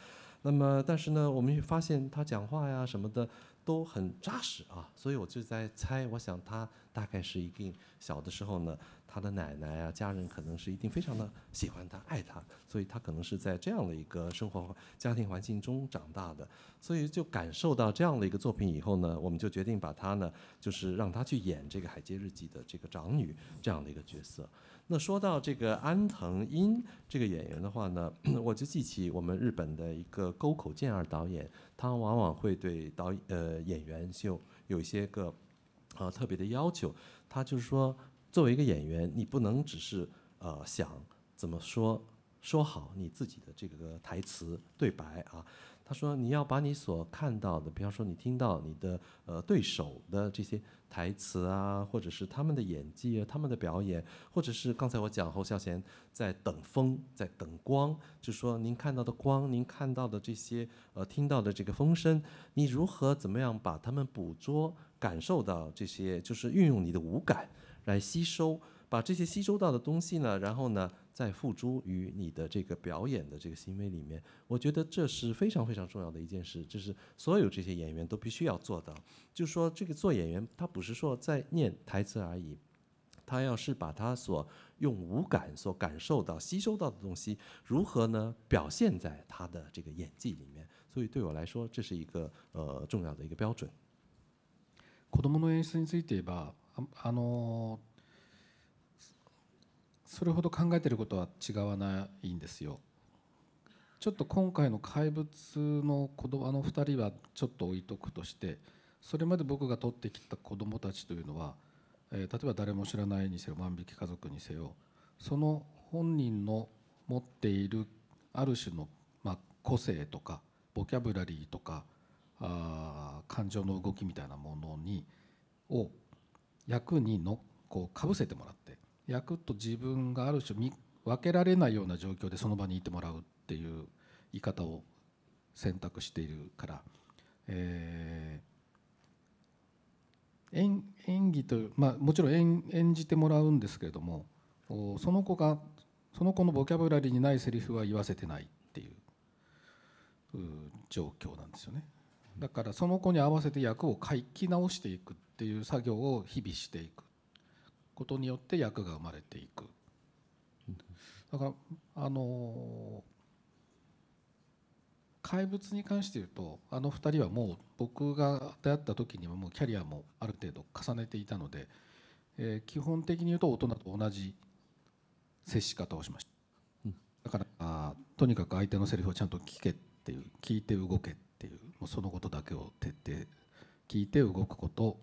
B: 那么但是呢，我们发现他讲话呀什么的。都很扎实啊，所以我就在猜，我想他大概是一定小的时候呢，他的奶奶啊，家人可能是一定非常的喜欢他，爱他，所以他可能是在这样的一个生活家庭环境中长大的，所以就感受到这样的一个作品以后呢，我们就决定把他呢，就是让他去演这个《海街日记》的这个长女这样的一个角色。那说到这个安藤英这个演员的话呢，我就记起我们日本的一个沟口健二导演，他往往会对导演呃演员就有一些个呃特别的要求，他就是说作为一个演员，你不能只是呃想怎么说说好你自己的这个台词对白啊。他说：“你要把你所看到的，比方说你听到你的呃对手的这些台词啊，或者是他们的演技啊，他们的表演，或者是刚才我讲侯孝贤在等风，在等光，就是说您看到的光，您看到的这些呃听到的这个风声，你如何怎么样把他们捕捉、感受到这些，就是运用你的五感来吸收。”把这些吸收到的东西呢，然后呢，再付诸于你的这个表演的这个行为里面，我觉得这是非常非常重要的一件事，这是所有这些演员都必须要做的。就是说，这个做演员他不是说在念台词而已，他要是把他所用五感所感受到、吸收到的东西，如何呢，表现在他的这个演技里面。所以对我来说，这是一个呃重要的一个标准。
C: 子の演出について言えば、あの。それほど考えてることは違わないんですよちょっと今回の怪物の子供あの2人はちょっと置いとくとしてそれまで僕が取ってきた子どもたちというのは、えー、例えば誰も知らないにせよ万引き家族にせよその本人の持っているある種の、まあ、個性とかボキャブラリーとかあ感情の動きみたいなものにを役にのこうかぶせてもらって役と自分がある種分けられないような状況でその場にいてもらうっていう言い方を選択しているから、えー、演演技という、まあ、もちろん演演じてもらうんですけれどもその子がその子のボキャブラリーにないセリフは言わせてないっていう状況なんですよね。だからその子に合わせて役を書き直していくっていう作業を日々していくことによって役が生まれていくだからあの怪物に関して言うとあの2人はもう僕が出会った時にはもうキャリアもある程度重ねていたので、えー、基本的に言うと大人と同じ接し方をしましただからあとにかく相手のセリフをちゃんと聞けっていう聞いて動けっていうもうそのことだけを徹底聞いて動くこと、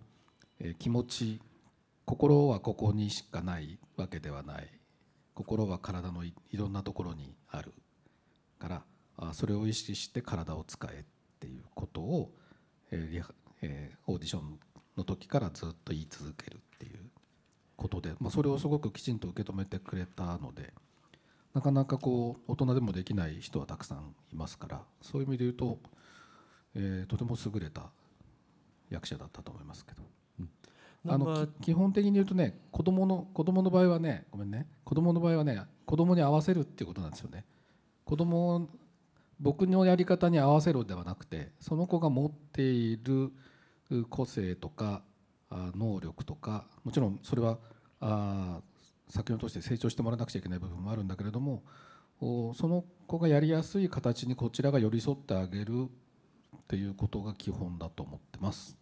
C: えー、気持ち心はここにしかないわけではない心は体のいろんなところにあるからあそれを意識して体を使えっていうことを、えーえー、オーディションの時からずっと言い続けるっていうことで、まあ、それをすごくきちんと受け止めてくれたのでなかなかこう大人でもできない人はたくさんいますからそういう意味で言うと、えー、とても優れた役者だったと思いますけど。あの基本的に言うとね子供の子供の場合はねごめんね子供の場合はね子供に合わせるっていうことなんですよね子供僕のやり方に合わせろではなくてその子が持っている個性とか能力とかもちろんそれはあ作品を通して成長してもらわなくちゃいけない部分もあるんだけれどもその子がやりやすい形にこちらが寄り添ってあげるっていうことが基本だと思ってま
B: す。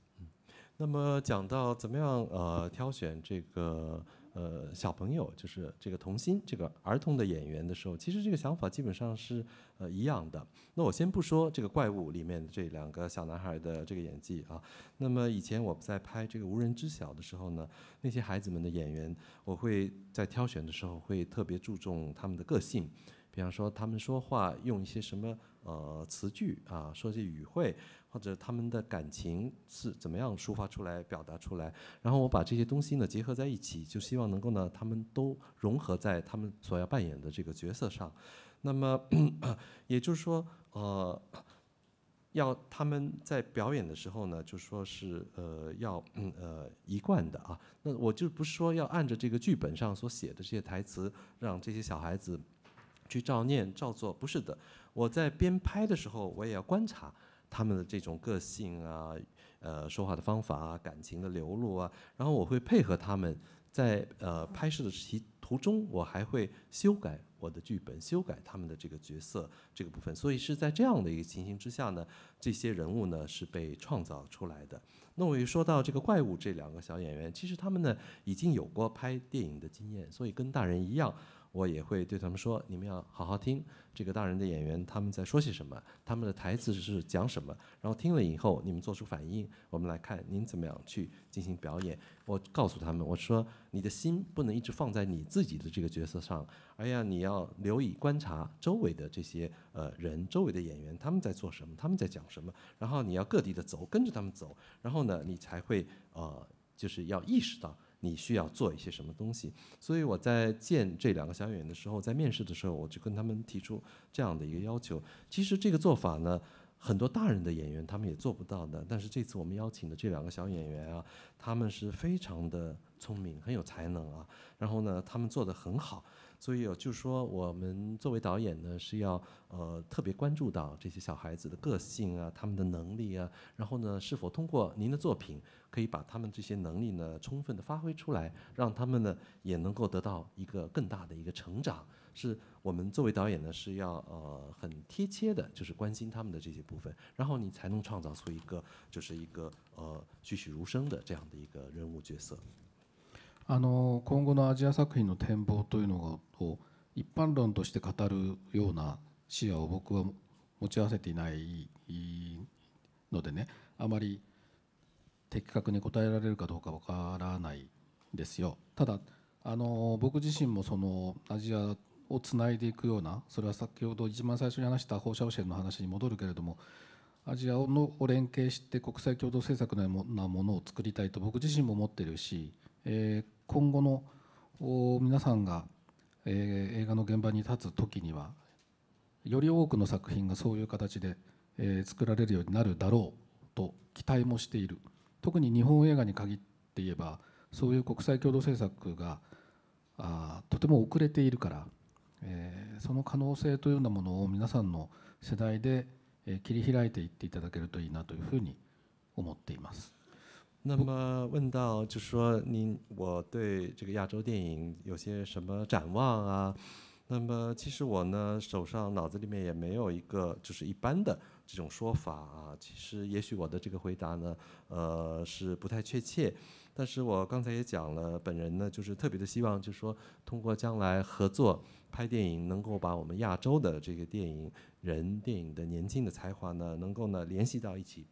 B: 那么讲到怎么样呃挑选这个呃小朋友，就是这个童星、这个儿童的演员的时候，其实这个想法基本上是呃一样的。那我先不说这个怪物里面这两个小男孩的这个演技啊。那么以前我在拍这个无人知晓的时候呢，那些孩子们的演员，我会在挑选的时候会特别注重他们的个性，比方说他们说话用一些什么呃词句啊，说些语汇。或者他们的感情是怎么样抒发出来、表达出来？然后我把这些东西呢结合在一起，就希望能够呢他们都融合在他们所要扮演的这个角色上。那么 也就是说，呃，要他们在表演的时候呢，就说是呃要呃一贯的啊。那我就不是说要按着这个剧本上所写的这些台词，让这些小孩子去照念照做。不是的，我在编拍的时候我也要观察。他们的这种个性啊，呃，说话的方法啊，感情的流露啊，然后我会配合他们，在呃拍摄的其途中，我还会修改我的剧本，修改他们的这个角色这个部分。所以是在这样的一个情形之下呢，这些人物呢是被创造出来的。那我一说到这个怪物这两个小演员，其实他们呢已经有过拍电影的经验，所以跟大人一样。我也会对他们说：“你们要好好听这个大人的演员他们在说些什么，他们的台词是讲什么。然后听了以后，你们做出反应，我们来看您怎么样去进行表演。”我告诉他们：“我说你的心不能一直放在你自己的这个角色上。哎呀，你要留意观察周围的这些呃人，周围的演员他们在做什么，他们在讲什么。然后你要各地的走，跟着他们走。然后呢，你才会呃，就是要意识到。”你需要做一些什么东西，所以我在见这两个小演员的时候，在面试的时候，我就跟他们提出这样的一个要求。其实这个做法呢，很多大人的演员他们也做不到的。但是这次我们邀请的这两个小演员啊，他们是非常的聪明，很有才能啊。然后呢，他们做得很好。所以，就是说，我们作为导演呢，是要呃特别关注到这些小孩子的个性啊，他们的能力啊，然后呢，是否通过您的作品可以把他们这些能力呢充分的发挥出来，让他们呢也能够得到一个更大的一个成长。是我们作为导演呢是要呃很贴切的，就是关心他们的这些部分，然后你才能创造出一个就是一个呃栩栩如生的这样的一个人物角色。
C: あの今後のアジア作品の展望というのを一般論として語るような視野を僕は持ち合わせていないのでねあまり的確に答えられるかどうかわからないですよただあの僕自身もそのアジアをつないでいくようなそれは先ほど一番最初に話した放射汚染の話に戻るけれどもアジアのを連携して国際共同政策のようなものを作りたいと僕自身も思ってるし、えー今後の皆さんが、えー、映画の現場に立つ時にはより多くの作品がそういう形で、えー、作られるようになるだろうと期待もしている特に日本映画に限って言えばそういう国際共同制作があとても遅れているから、えー、その可能性というようなものを皆さんの世代で、え切り開いていっていただけるといいなというふうに思っていま
B: す。那么问到，就说您我对这个亚洲电影有些什么展望啊？那么其实我呢手上脑子里面也没有一个就是一般的这种说法啊。其实也许我的这个回答呢，呃是不太确切。但是我刚才也讲了，本人呢就是特别的希望，就是说通过将来合作拍电影，能够把我们亚洲的这个电影人、电影的年轻的才华呢，能够呢联系到一起。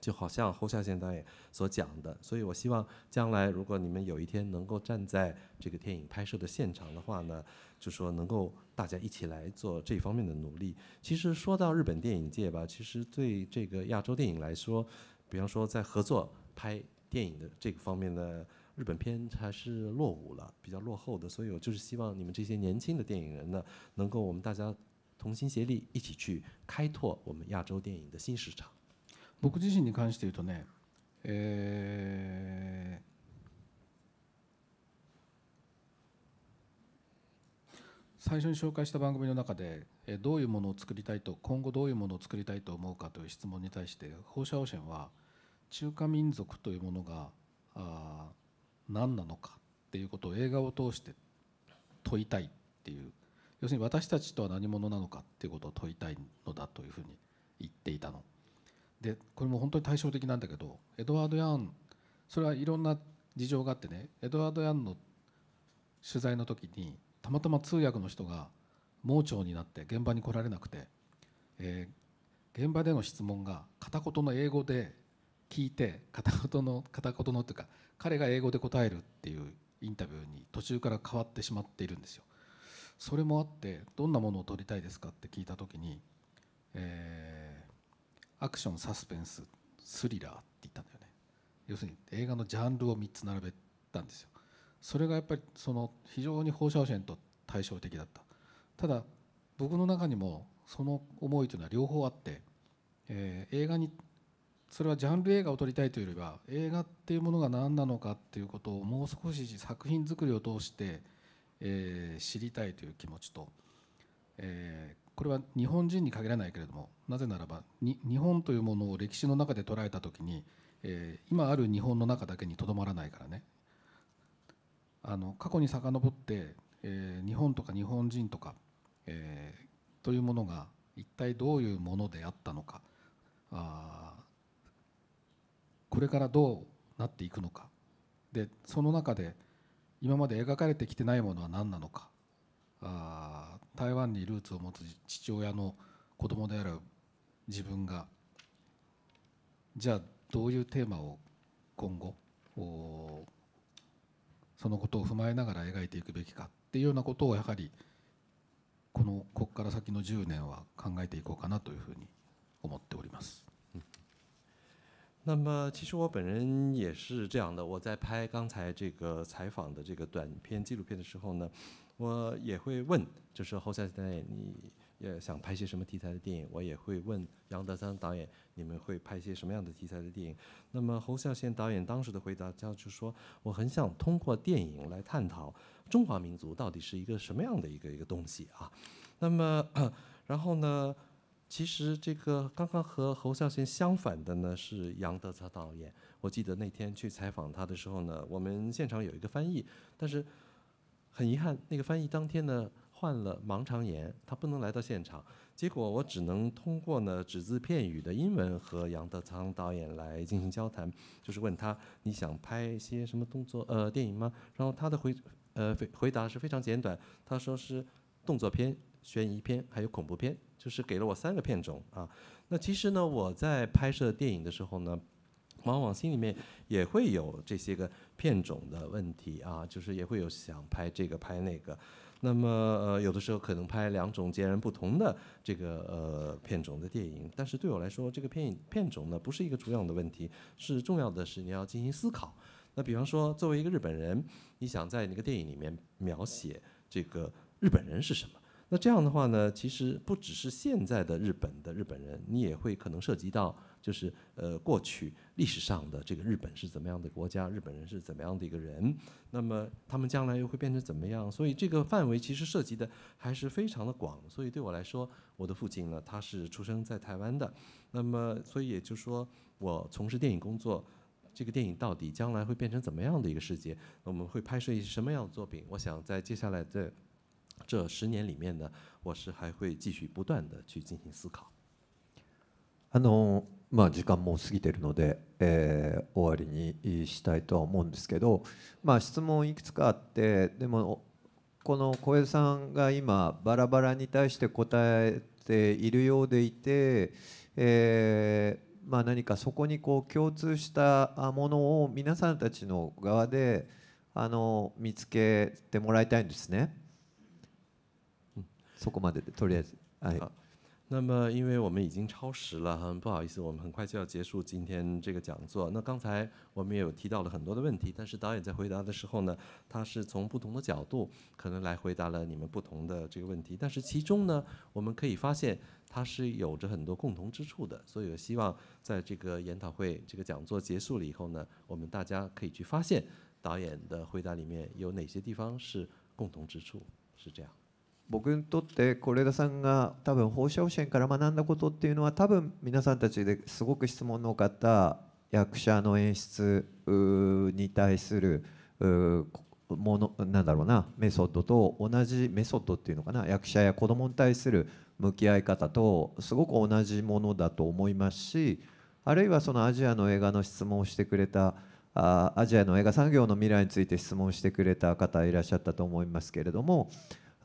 B: 就好像侯孝贤导演所讲的，所以我希望将来如果你们有一天能够站在这个电影拍摄的现场的话呢，就说能够大家一起来做这方面的努力。其实说到日本电影界吧，其实对这个亚洲电影来说，比方说在合作拍电影的这个方面的日本片还是落伍了，比较落后的。所以我就是希望你们这些年轻的电影人呢，能够我们大家同心协力，一起去开拓我们亚洲电影的新市场。
C: 僕自身に関して言うとね、えー、最初に紹介した番組の中でどういうものを作りたいと今後どういうものを作りたいと思うかという質問に対して放射汚染は中華民族というものがあ何なのかっていうことを映画を通して問いたいっていう要するに私たちとは何者なのかっていうことを問いたいのだというふうに言っていたの。でこれも本当に対照的なんだけどエドワード・ヤンそれはいろんな事情があってねエドワード・ヤンの取材の時にたまたま通訳の人が盲腸になって現場に来られなくて、えー、現場での質問が片言の英語で聞いて片言の片言のというか彼が英語で答えるっていうインタビューに途中から変わってしまっているんですよ。それもあってどんなものを撮りたいですかって聞いた時に、えーアクションサスペンススリラーって言ったんだよね要するに映画のジャンルを3つ並べたんですよそれがやっぱりその非常に放射線と対照的だったただ僕の中にもその思いというのは両方あって、えー、映画にそれはジャンル映画を撮りたいというよりは映画っていうものが何なのかっていうことをもう少し作品作りを通して、えー、知りたいという気持ちと、えー、これは日本人に限らないけれどもなぜならば日本というものを歴史の中で捉えた時に、えー、今ある日本の中だけにとどまらないからねあの過去に遡って、えー、日本とか日本人とか、えー、というものが一体どういうものであったのかあこれからどうなっていくのかでその中で今まで描かれてきてないものは何なのかあ台湾にルーツを持つ父親の子供である自分がじゃあどういうテーマを今後そのことを踏まえながら描いていくべきかっていうようなことをやはりこのここから先の10年は考えていこうかなというふうに思っております。
B: 那么，其实我本人也是这样的。我在拍刚才这个采访的这个短片纪录片的时候呢，我也会问，就是侯孝贤导演，你也想拍些什么题材的电影？我也会问杨德昌导演，你们会拍些什么样的题材的电影？那么侯孝贤导演当时的回答叫，就是说，我很想通过电影来探讨中华民族到底是一个什么样的一个一个东西啊。那么，然后呢，其实这个刚刚和侯孝贤相反的呢是杨德昌导演。我记得那天去采访他的时候呢，我们现场有一个翻译，但是。很遗憾，那个翻译当天呢患了盲肠炎，他不能来到现场。结果我只能通过呢只字片语的英文和杨德昌导演来进行交谈，就是问他你想拍一些什么动作呃电影吗？然后他的回呃回答是非常简短，他说是动作片、悬疑片还有恐怖片，就是给了我三个片种啊。那其实呢我在拍摄电影的时候呢。往往心里面也会有这些个片种的问题啊，就是也会有想拍这个拍那个。那么呃，有的时候可能拍两种截然不同的这个呃片种的电影，但是对我来说，这个片片种呢不是一个主要的问题，是重要的是你要进行思考。那比方说，作为一个日本人，你想在那个电影里面描写这个日本人是什么？那这样的话呢，其实不只是现在的日本的日本人，你也会可能涉及到。就是呃，过去历史上的这个日本是怎么样的国家？日本人是怎么样的一个人？那么他们将来又会变成怎么样？所以这个范围其实涉及的还是非常的广。所以对我来说，我的父亲呢，他是出生在台湾的。那么所以也就是说我从事电影工作，这个电影到底将来会变成怎么样的一个世界？我们会拍摄一些什么样的作品？我想在接下来的这十年里面呢，我是还会继续不断的去进行思考。
A: 安总。まあ、時間も過ぎてるので、えー、終わりにしたいとは思うんですけど、まあ、質問いくつかあってでもこの小江さんが今バラバラに対して答えているようでいて、えー、まあ、何かそこにこう共通したものを皆さんたちの側であの見つけてもらいたいんですね。そこまででとりあえず、はい
B: 那么，因为我们已经超时了，很不好意思，我们很快就要结束今天这个讲座。那刚才我们也有提到了很多的问题，但是导演在回答的时候呢，他是从不同的角度可能来回答了你们不同的这个问题。但是其中呢，我们可以发现他是有着很多共同之处的。所以我希望在这个研讨会、这个讲座结束了以后呢，我们大家可以去发现导演的回答里面有哪些地方是共同之处，是这样。
A: 僕にとって是枝さんが多分放射線から学んだことっていうのは多分皆さんたちですごく質問の多かった役者の演出に対するものなんだろうなメソッドと同じメソッドっていうのかな役者や子どもに対する向き合い方とすごく同じものだと思いますしあるいはそのアジアの映画の質問をしてくれたアジアの映画産業の未来について質問してくれた方いらっしゃったと思いますけれども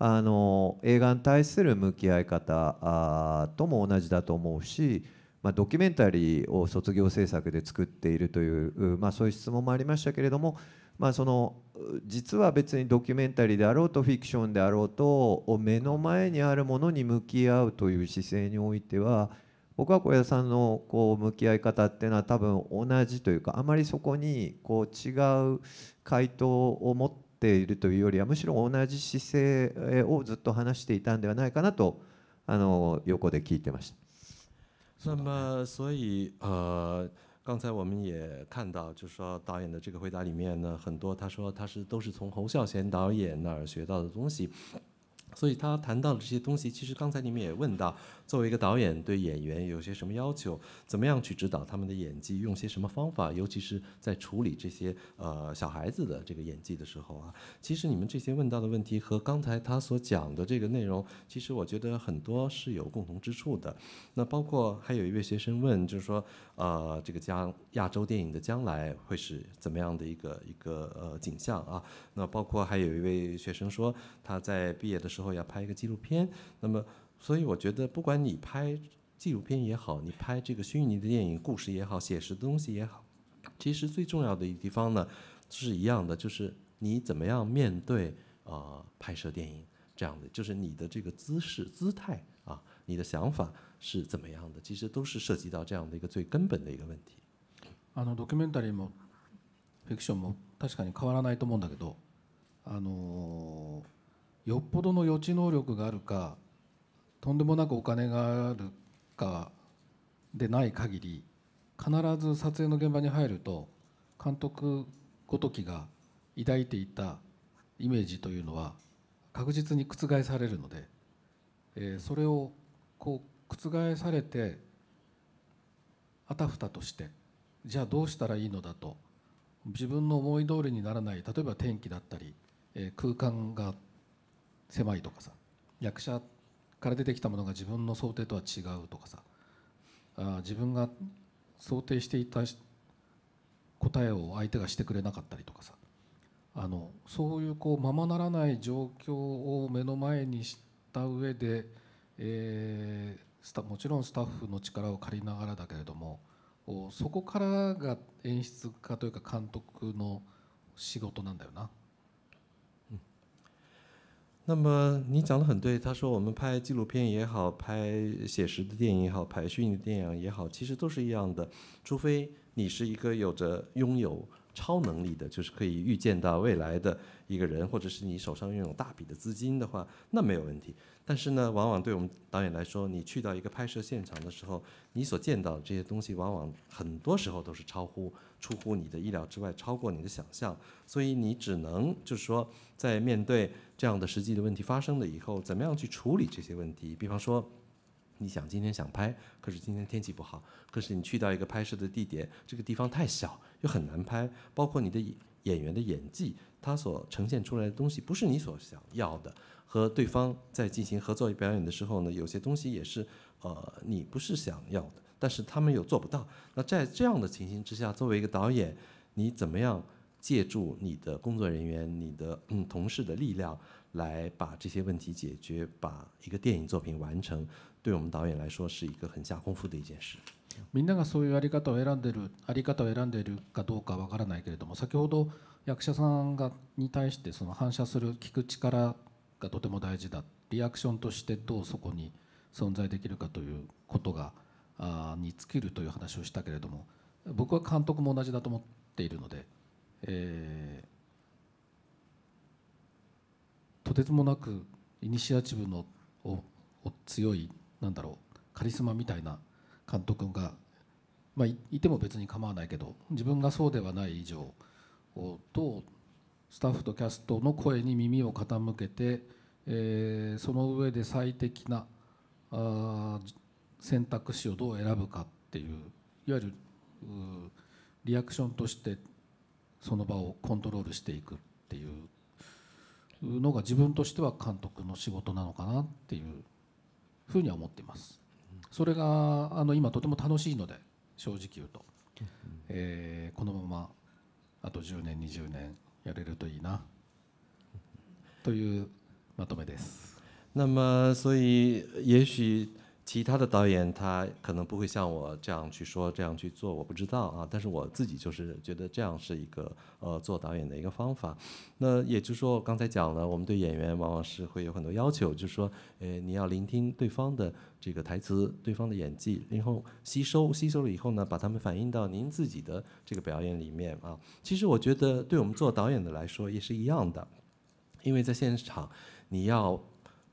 A: あの映画に対する向き合い方とも同じだと思うし、まあ、ドキュメンタリーを卒業制作で作っているという、まあ、そういう質問もありましたけれども、まあ、その実は別にドキュメンタリーであろうとフィクションであろうと目の前にあるものに向き合うという姿勢においては僕は小屋さんのこう向き合い方っていうのは多分同じというかあまりそこにこう違う回答を持ってているというよりはむしろ同じ姿勢をずっと話していたんではないかなとあの横で聞いてました。
B: 那么，所以呃，刚才我们也看到，就说导演的这个回答里面呢，很多他说他是都是从侯孝贤导演那儿学到的东西，所以他谈到的这些东西，其实刚才你们也问到，作为一个导演，对演员有些什么要求？怎么样去指导他们的演技？用些什么方法？尤其是在处理这些呃小孩子的这个演技的时候啊。其实你们这些问到的问题和刚才他所讲的这个内容，其实我觉得很多是有共同之处的。那包括还有一位学生问，就是说，呃，这个将亚洲电影的将来会是怎么样的一个一个呃景象啊？那包括还有一位学生说，他在毕业的时候要拍一个纪录片，那么。所以我觉得，不管你拍纪录片也好，你拍这个虚拟的电影故事也好，写实的东西也好，其实最重要的一个地方呢，是一样的，就是你怎么样面对啊拍摄电影这样的，就是你的这个姿势、姿态啊，你的想法是怎么样的，其实都是涉及到这样的一个最根本的一个问题。
C: あのドキュメンタリーも、フィクションも確かに変わらないと思うんだけど、あのよっぽどの能力があるか。とんでもなくお金があるかでない限り必ず撮影の現場に入ると監督ごときが抱いていたイメージというのは確実に覆されるので、えそれをこう覆されてあたふたとしてじゃあどうしたらいいのだと自分の思い通りにならない例えば天気だったり、え空間が狭いとかさ役者から出てきたものが自分の想定とは違うとかさあ自分が想定していた答えを相手がしてくれなかったりとかさあのそういうこうままならない状況を目の前にした上で、えー、もちろんスタッフの力を借りながらだけれどもそこからが演出家というか監督の仕事なんだよな。
B: 那么你讲的很对，他说我们拍纪录片也好，拍写实的电影也好，拍虚拟的电影也好，其实都是一样的，除非你是一个有着拥有超能力的，就是可以预见到未来的一个人，或者是你手上拥有大笔的资金的话，那没有问题。但是呢，往往对我们导演来说，你去到一个拍摄现场的时候，你所见到的这些东西，往往很多时候都是超乎出乎你的意料之外，超过你的想象，所以你只能就是说。在面对这样的实际的问题发生了以后，怎么样去处理这些问题？比方说，你想今天想拍，可是今天天气不好；可是你去到一个拍摄的地点，这个地方太小，又很难拍。包括你的演员的演技，他所呈现出来的东西不是你所想要的。和对方在进行合作表演的时候呢，有些东西也是，呃，你不是想要的，但是他们又做不到。那在这样的情形之下，作为一个导演，你怎么样？借助你的工作人员、你的同事的力量，来把这些问题解决，把一个电影作品完成，对我们导演来说是一个很下功夫的一件事。
C: みんながそういうあり方を選んでる、あり方を選んでいるかどうかわからないけれども、先ほど役者さんがに対してその反射する聞く力がとても大事だ、リアクションとしてどうそこに存在できるかということがあにるという話をしたけれども、僕は監督も同じだと思っているので。えー、とてつもなくイニシアチブのを強いなんだろうカリスマみたいな監督が、まあ、いても別に構わないけど自分がそうではない以上どとスタッフとキャストの声に耳を傾けて、えー、その上で最適なあ選択肢をどう選ぶかっていういわゆるリアクションとしてその場をコントロールしていくっていうのが自分としては監督の仕事なのかなっていうふうには思っています。それがあの今とても楽しいので正直言うと、えー、このままあと10年20年やれるといいな
B: というまとめです。那么，所以也许其他的导演他可能不会像我这样去说、这样去做，我不知道啊。但是我自己就是觉得这样是一个呃做导演的一个方法。那也就是说，刚才讲了，我们对演员往往是会有很多要求，就是说，呃，你要聆听对方的这个台词、对方的演技，然后吸收，吸收了以后呢，把他们反映到您自己的这个表演里面啊。其实我觉得，对我们做导演的来说也是一样的，因为在现场你要。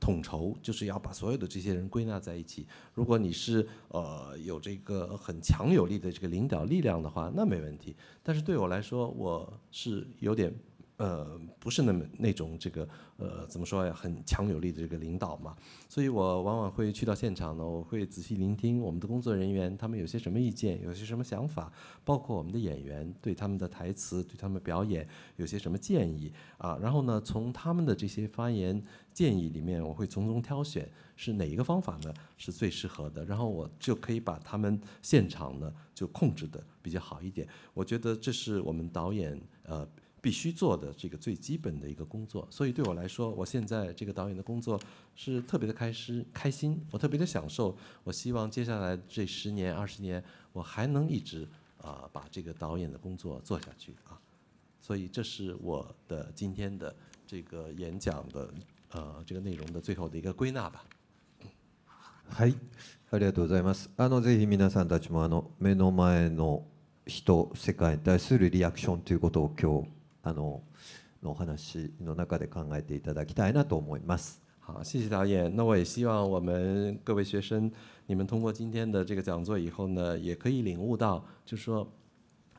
B: 统筹就是要把所有的这些人归纳在一起。如果你是呃有这个很强有力的这个领导力量的话，那没问题。但是对我来说，我是有点呃不是那么那种这个呃怎么说呀很强有力的这个领导嘛，所以我往往会去到现场呢，我会仔细聆听我们的工作人员他们有些什么意见，有些什么想法，包括我们的演员对他们的台词、对他们表演有些什么建议啊。然后呢，从他们的这些发言。建议里面，我会从中挑选是哪一个方法呢？是最适合的，然后我就可以把他们现场呢就控制的比较好一点。我觉得这是我们导演呃必须做的这个最基本的一个工作。所以对我来说，我现在这个导演的工作是特别的开心开心，我特别的享受。我希望接下来这十年二十年，我还能一直啊把这个导演的工作做下去啊。所以这是我的今天的这个演讲的。呃，这个内容的最后的一个归纳吧。はい、あ
A: りがとうございます。あのぜひ皆さんたちもあの目の前の人世界に対するリアクションということを今日あのの話の中で考えていただ
B: きたいなと思います。谢谢导演。那我也希望我们各位学生，你们通过今天的这个讲座以后呢，也可以领悟到，就是说，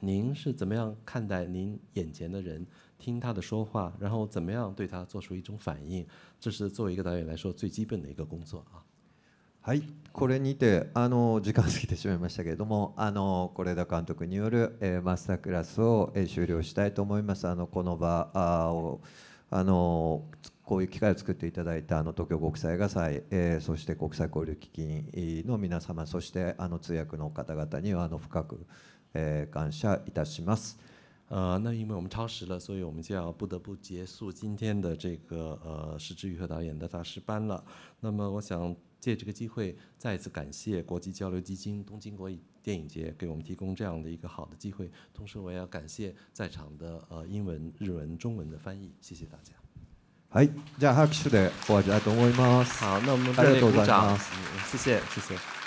B: 您是怎么样看待您眼前的人。听他的说话，然后怎么样对他做出一种反应，这是作为一个导演来说最基本的一个工作啊。はい、これに
A: てあの時間過ぎてしまいましたけれども、あの是枝監督による、えー、マスタークラスを、えー、終了したいと思います。あのこの場あをあのこういう機会を作っていただいたあの東京国際映画祭、えー、そして国際交流基金の皆様、そしてあの通訳の方々にはあの深く、えー、感謝いたしま
B: す。呃，那因为我们超时了，所以我们就要不得不结束今天的这个呃，石之宇和导演的大师班了。那么，我想借这个机会，再一次感谢国际交流基金、东京国际电影节给我们提供这样的一个好的机会。同时，我也要感谢在场的呃，英文、日文、中文的翻译。谢谢大家。
A: 哎，じゃあはっきりして、私思います？好，那我们大家鼓掌，
F: 谢谢谢谢。